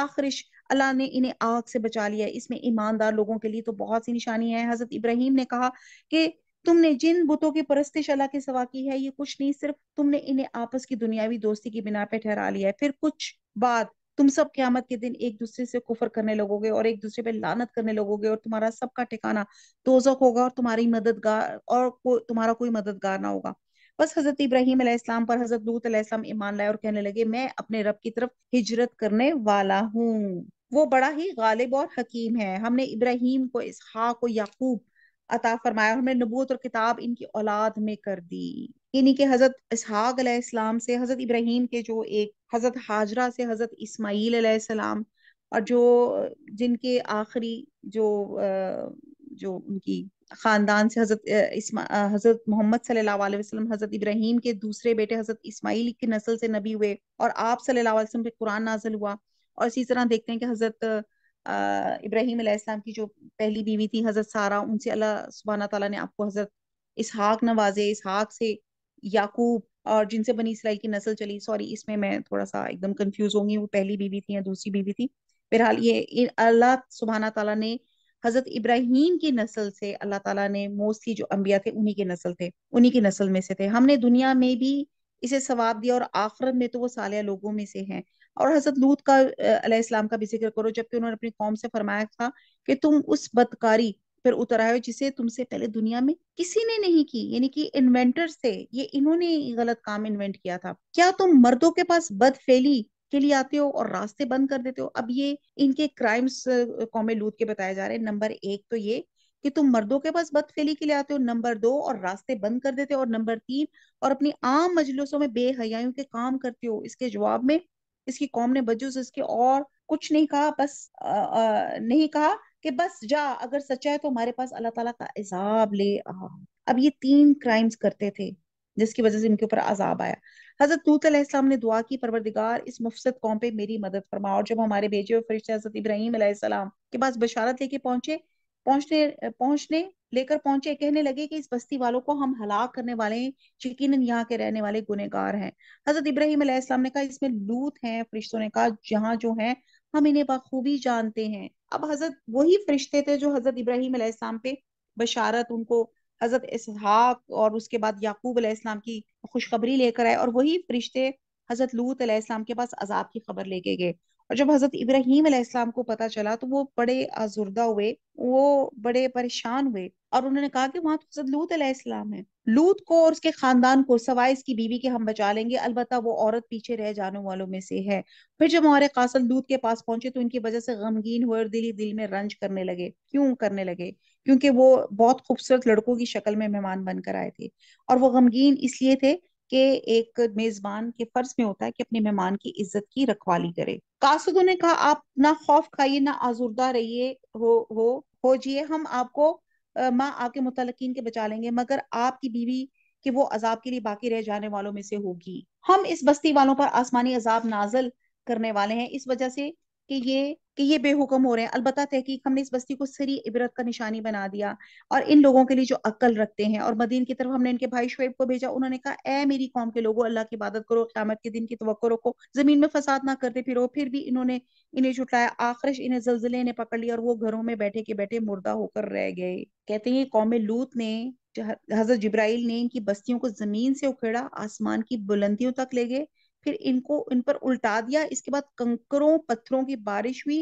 आखिरिश अल्लाह ने इन्हें आग से बचा लिया इसमें ईमानदार लोगों के लिए तो बहुत सी निशानी है हजरत इब्राहिम ने कहा कि तुमने जिन बुतों की परस्तिश अल्लाह के सवा की है ये कुछ नहीं सिर्फ तुमने इन्हें आपस की दुनियावी दोस्ती की बिना पे ठहरा लिया है फिर कुछ बाद तुम सब क्यामत के दिन एक दूसरे से कुफर करने लगोगे और एक दूसरे पे लानत करने लगोगे और तुम्हारा सबका ठिकाना दोजक होगा और तुम्हारी मददगार और को, तुम्हारा कोई मददगार ना होगा बस हजरत इब्राहिम अलैहिस्सलाम पर हजरत लूत अलैहिस्सलाम ईमान लाए और कहने लगे मैं अपने रब की तरफ हिजरत करने वाला हूँ वो बड़ा ही गालिब और हकीम है हमने इब्राहिम को इसहाक को याकूब अता फरमाया और हमने नबूत और किताब इनकी औलाद में कर दी इन्हीं के हजरत इसहाक इस्लाम से हजरत इब्राहिम के जो एक हजरत हाजरा से हजरत इस्माइल सलाम और जो जिनके आखिरी जो जो उनकी खानदान से हजरत इस्मा हजरत मोहम्मद सल्लल्लाहु अलैहि वसल्लम हजरत इब्राहिम के दूसरे बेटे हजरत इस्माइल की नस्ल से नबी हुए और आप सल्लल्लाहु अलैहि वसल्लम पे कुरान नाजल हुआ और इसी तरह देखते हैं कि हजरत इब्राहिम अलैहिस्सलाम की जो पहली बीवी थी हजरत सारा उनसे अल्लाह सुबहाना तला ने आपको हजरत इसहाक नवाजे इसहाक से याकूब और जिनसे बनी इसराइल की नस्ल चली सॉरी इसमें मैं थोड़ा सा एकदम कंफ्यूज होंगी वो पहली बीवी थी या दूसरी बीवी थी बहरहाल ये अल्लाह सुबहाना तला ने हजरत इब्राहिम की नस्ल से अल्लाह तला ने मोस्टली जो अम्बिया थे उन्हीं की नस्ल थे उन्हीं की नस्ल में से थे हमने दुनिया में भी इसे सवाब दिया और आखरत में तो वो सालिया लोगों में से हैं और हजरत लूत का अलैहिस्सलाम का भी जिक्र करो जबकि उन्होंने अपनी कौम से फरमाया था कि तुम उस बदकारी पर उतर आए जिसे तुमसे पहले दुनिया में किसी ने नहीं की यानी कि इन्वेंटर से ये इन्होंने गलत काम इन्वेंट किया था क्या तुम मर्दों के पास बदफेली के लिए आते हो और रास्ते बंद कर देते हो अब ये इनके क्राइम्स कौम लूत के बताए जा रहे हैं नंबर एक तो ये कि तुम मर्दों के पास बदफेली के लिए आते हो नंबर दो और रास्ते बंद कर देते हो और नंबर तीन और अपनी आम मजलिसों में बेहयाइयों के काम करते हो इसके जवाब में इसकी कौम ने बजूस इसके और कुछ नहीं कहा बस आ, आ, नहीं कहा कि बस जा अगर सच्चा है तो हमारे पास अल्लाह ताला का अजाब ले आ अब ये तीन क्राइम्स करते थे जिसकी वजह से इनके ऊपर अजाब आया हजरत नूत अलैहिस्सलाम ने दुआ की परवरदिगार इस मुफसद कौम पे मेरी मदद फरमा और जब हमारे भेजे हुए फरिश्ते हजरत इब्राहिम अलैहिस्सलाम के पास बशारत लेके पहुंचे पहुंचने पहुंचने लेकर पहुंचे कहने लगे कि इस बस्ती वालों को हम हलाक करने वाले यकीन यहाँ के रहने वाले गुनेगार हैं हजरत इब्राहिम अलैहिस्सलाम ने कहा इसमें लूत हैं फरिश्तों ने कहा जहाँ जो है हम इन्हें बखूबी जानते हैं अब हजरत वही फरिश्ते थे जो हजरत इब्राहिम अलैहिस्सलाम पे बशारत उनको हजरत इसहाक और उसके बाद याकूब अलैहिस्सलाम की खुशखबरी लेकर आए और वही फरिश्ते हजरत लूत अलैहिस्सलाम के पास अजाब की खबर लेके गए और जब हजरत इब्राहिम अलैहिस्सलाम को पता चला तो वो बड़े आजुर्दा हुए वो बड़े परेशान हुए और उन्होंने कहा कि वहां तो हजरत लूत अलैहिस्सलाम है लूत को और उसके खानदान को सवाए इसकी बीवी के हम बचा लेंगे अलबत्ता वो औरत पीछे रह जाने वालों में से है फिर जब हमारे कासल लूत के पास पहुंचे तो इनकी वजह से गमगीन हुए और दिल ही दिल में रंज करने लगे क्यों करने लगे क्योंकि वो बहुत खूबसूरत लड़कों की शक्ल में मेहमान बनकर आए थे और वो गमगीन इसलिए थे कि एक मेजबान के फर्ज में होता है कि अपने मेहमान की इज्जत की रखवाली करे कासुदो ने कहा आप ना खौफ खाइए ना आजुर्दा रहिए हो हो हो जिए हम आपको माँ आपके मुतलकिन के बचा लेंगे मगर आपकी बीवी कि वो अजाब के लिए बाकी रह जाने वालों में से होगी हम इस बस्ती वालों पर आसमानी अजाब नाजल करने वाले हैं इस वजह से कि ये कि ये बेहुकम हो रहे हैं अलबत् तहकीक हमने इस बस्ती को सरी इबरत का निशानी बना दिया और इन लोगों के लिए जो अक्ल रखते हैं और मदीन की तरफ हमने इनके भाई शुएब को भेजा उन्होंने कहा ए मेरी कौम के लोगों अल्लाह की इबादत करो क्यामत के दिन की तो रखो जमीन में फसाद ना करते फिर फिर भी इन्होंने इन्हें छुटाया आखिरश इन्हें जलजिले ने पकड़ लिया और वो घरों में बैठे के बैठे मुर्दा होकर रह गए कहते हैं कौम लूत ने हजरत जब्राइल ने इनकी बस्तियों को जमीन से उखेड़ा आसमान की बुलंदियों तक ले गए फिर इनको इन पर उल्टा दिया इसके बाद कंकरों पत्थरों की बारिश हुई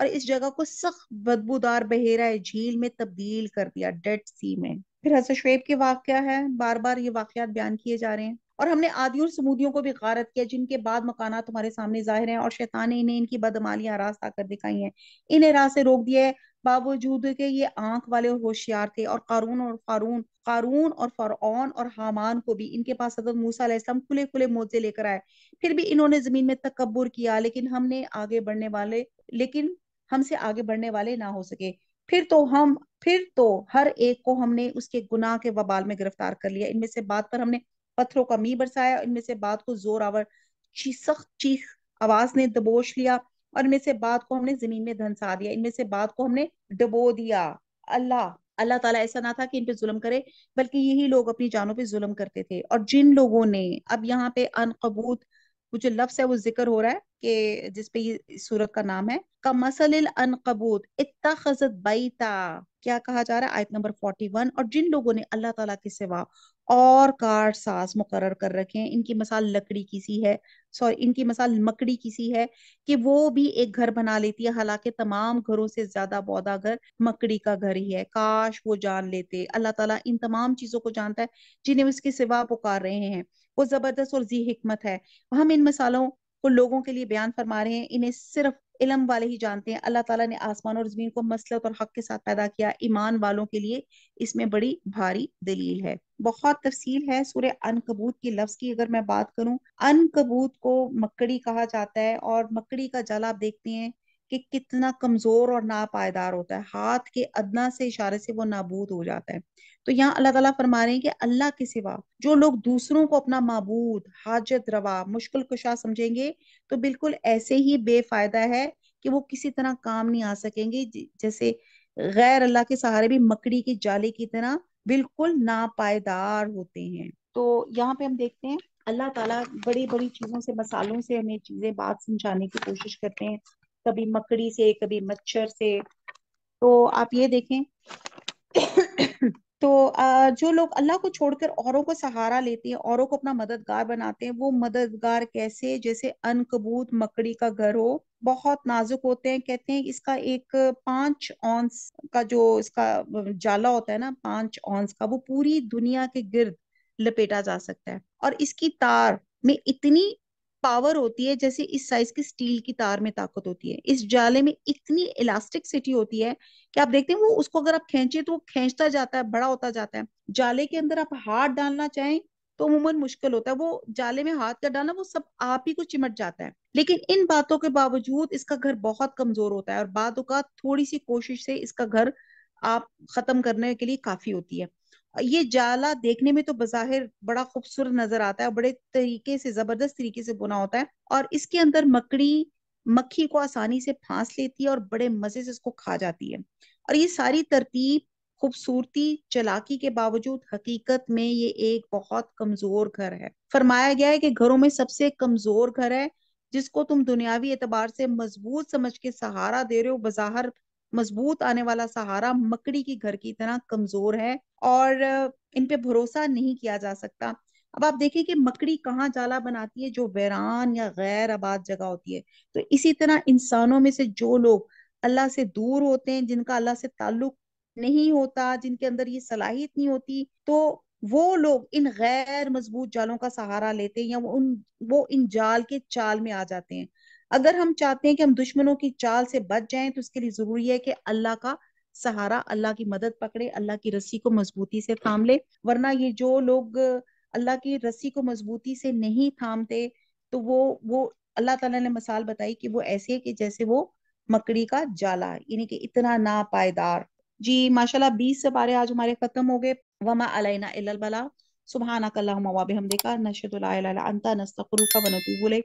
और इस जगह को सख्त बदबूदार बहेरा झील में तब्दील कर दिया डेड सी में फिर हसन शुब के वाक्य है बार बार ये वाकयात बयान किए जा रहे हैं और हमने आदि और समूदियों को भी गारत किया जिनके बाद मकाना तुम्हारे सामने जाहिर हैं और शैतान ने इन्हें इनकी बदमालियां रास्ता कर दिखाई हैं इन्हें राह से रोक दिया है बावजूद के ये आंख वाले और होशियार थे और कारून और फारून कारून और फरौन और हामान को भी इनके पास हजरत मूसा अलैहिस्सलाम खुले खुले मोजे लेकर आए फिर भी इन्होंने जमीन में तकबर किया लेकिन हमने आगे बढ़ने वाले लेकिन हमसे आगे बढ़ने वाले ना हो सके फिर तो हम फिर तो हर एक को हमने उसके गुनाह के वबाल में गिरफ्तार कर लिया इनमें से बात पर हमने पत्थरों का मी बरसाया इनमें से बात को जोर आवर सख्त चीख आवाज ने दबोच लिया और इनमें से बात को हमने जमीन में धंसा दिया इनमें से बात को हमने डबो दिया अल्लाह अल्लाह ताला ऐसा ना था कि इन पे जुल्म करे बल्कि यही लोग अपनी जानों पे जुल्म करते थे और जिन लोगों ने अब यहाँ पे अनकबूत वो जो लफ्स है वो जिक्र हो रहा है के जिसपे सूरत का नाम है कमसल अनकबूत खजत बैता क्या कहा जा रहा है आयत नंबर फोर्टी वन और जिन लोगों ने अल्लाह तला के सिवा और कार सास मुकर कर रखे हैं इनकी मसाल लकड़ी की सी है सॉरी इनकी मसाल मकड़ी की सी है कि वो भी एक घर बना लेती है हालांकि तमाम घरों से ज्यादा बौदा घर मकड़ी का घर ही है काश वो जान लेते अल्लाह ताला इन तमाम चीजों को जानता है जिन्हें उसके सिवा पुकार रहे हैं वो जबरदस्त और जी हिकमत है हम इन मसालों वो लोगों के लिए बयान फरमा रहे हैं इन्हें सिर्फ इलम वाले ही जानते हैं अल्लाह ताला ने आसमान और जमीन को मसलत और हक के साथ पैदा किया ईमान वालों के लिए इसमें बड़ी भारी दलील है बहुत तफसील है सूर्य अनकबूत के लफ्ज की अगर मैं बात करूं अनकबूत को मकड़ी कहा जाता है और मकड़ी का जल आप देखते हैं कि कितना कमजोर और नापायदार होता है हाथ के अदना से इशारे से वो नाबूद हो जाता है तो यहाँ अल्लाह ताला फरमा रहे हैं कि अल्लाह के सिवा जो लोग दूसरों को अपना मबूद हाजत रवा मुश्किल कुशा समझेंगे तो बिल्कुल ऐसे ही बेफायदा है कि वो किसी तरह काम नहीं आ सकेंगे जैसे गैर अल्लाह के सहारे भी मकड़ी के जाले की तरह बिल्कुल नापायदार होते हैं तो यहाँ पे हम देखते हैं अल्लाह ताला बड़ी बड़ी चीजों से मसालों से हमें चीजें बात समझाने की कोशिश करते हैं कभी मकड़ी से कभी मच्छर से तो आप ये देखें तो जो लोग अल्लाह को छोड़कर औरों को सहारा लेते हैं औरों को अपना मददगार बनाते हैं वो मददगार कैसे जैसे अनकबूत मकड़ी का घर हो बहुत नाजुक होते हैं कहते हैं इसका एक पांच ऑंस का जो इसका जाला होता है ना पांच ऑंस का वो पूरी दुनिया के गिर्द लपेटा जा सकता है और इसकी तार में इतनी पावर होती है जैसे इस साइज की स्टील की तार में ताकत होती है इस जाले में इतनी इलास्टिक सिटी होती है कि आप देखते हैं वो उसको अगर आप खेचे तो वो खेचता जाता है बड़ा होता जाता है जाले के अंदर आप हाथ डालना चाहें तो अमूमन मुश्किल होता है वो जाले में हाथ का डालना वो सब आप ही को चिमट जाता है लेकिन इन बातों के बावजूद इसका घर बहुत कमजोर होता है और बाद थोड़ी सी कोशिश से इसका घर आप खत्म करने के लिए काफी होती है ये जाला देखने में तो बाहिर बड़ा खूबसूरत नजर आता है बड़े तरीके से जबरदस्त तरीके से बुना होता है और इसके अंदर मकड़ी मक्खी को आसानी से फांस लेती है और बड़े मजे से इसको खा जाती है और ये सारी तरतीब खूबसूरती चलाकी के बावजूद हकीकत में ये एक बहुत कमजोर घर है फरमाया गया है कि घरों में सबसे कमजोर घर है जिसको तुम दुनियावी एतबार से मजबूत समझ के सहारा दे रहे हो बजहर मजबूत आने वाला सहारा मकड़ी की घर की तरह कमजोर है और इन पे भरोसा नहीं किया जा सकता अब आप देखें कि मकड़ी कहाँ जाला बनाती है जो वैरान या गैर आबाद जगह होती है तो इसी तरह इंसानों में से जो लोग अल्लाह से दूर होते हैं जिनका अल्लाह से ताल्लुक नहीं होता जिनके अंदर ये सलाहियत नहीं होती तो वो लोग इन गैर मजबूत जालों का सहारा लेते हैं या वो उन वो इन जाल के चाल में आ जाते हैं अगर हम चाहते हैं कि हम दुश्मनों की चाल से बच जाएं तो इसके लिए जरूरी है कि अल्लाह का सहारा अल्लाह की मदद पकड़े अल्लाह की रस्सी को मजबूती से थाम ले वरना ये जो लोग अल्लाह की रस्सी को मजबूती से नहीं थामते तो वो वो अल्लाह ताला ने मिसाल बताई कि वो ऐसे है कि जैसे वो मकड़ी का जाला यानी कि इतना ना पायदार जी माशाल्लाह बीस से बारह आज हमारे खत्म हो गए वमा अलैना इल्लल बला सुबहानक अल्लाहुम्मा व बिहमदिका ला इलाहा इल्ला अंता नस्तगफिरुका व नतूबु इलैक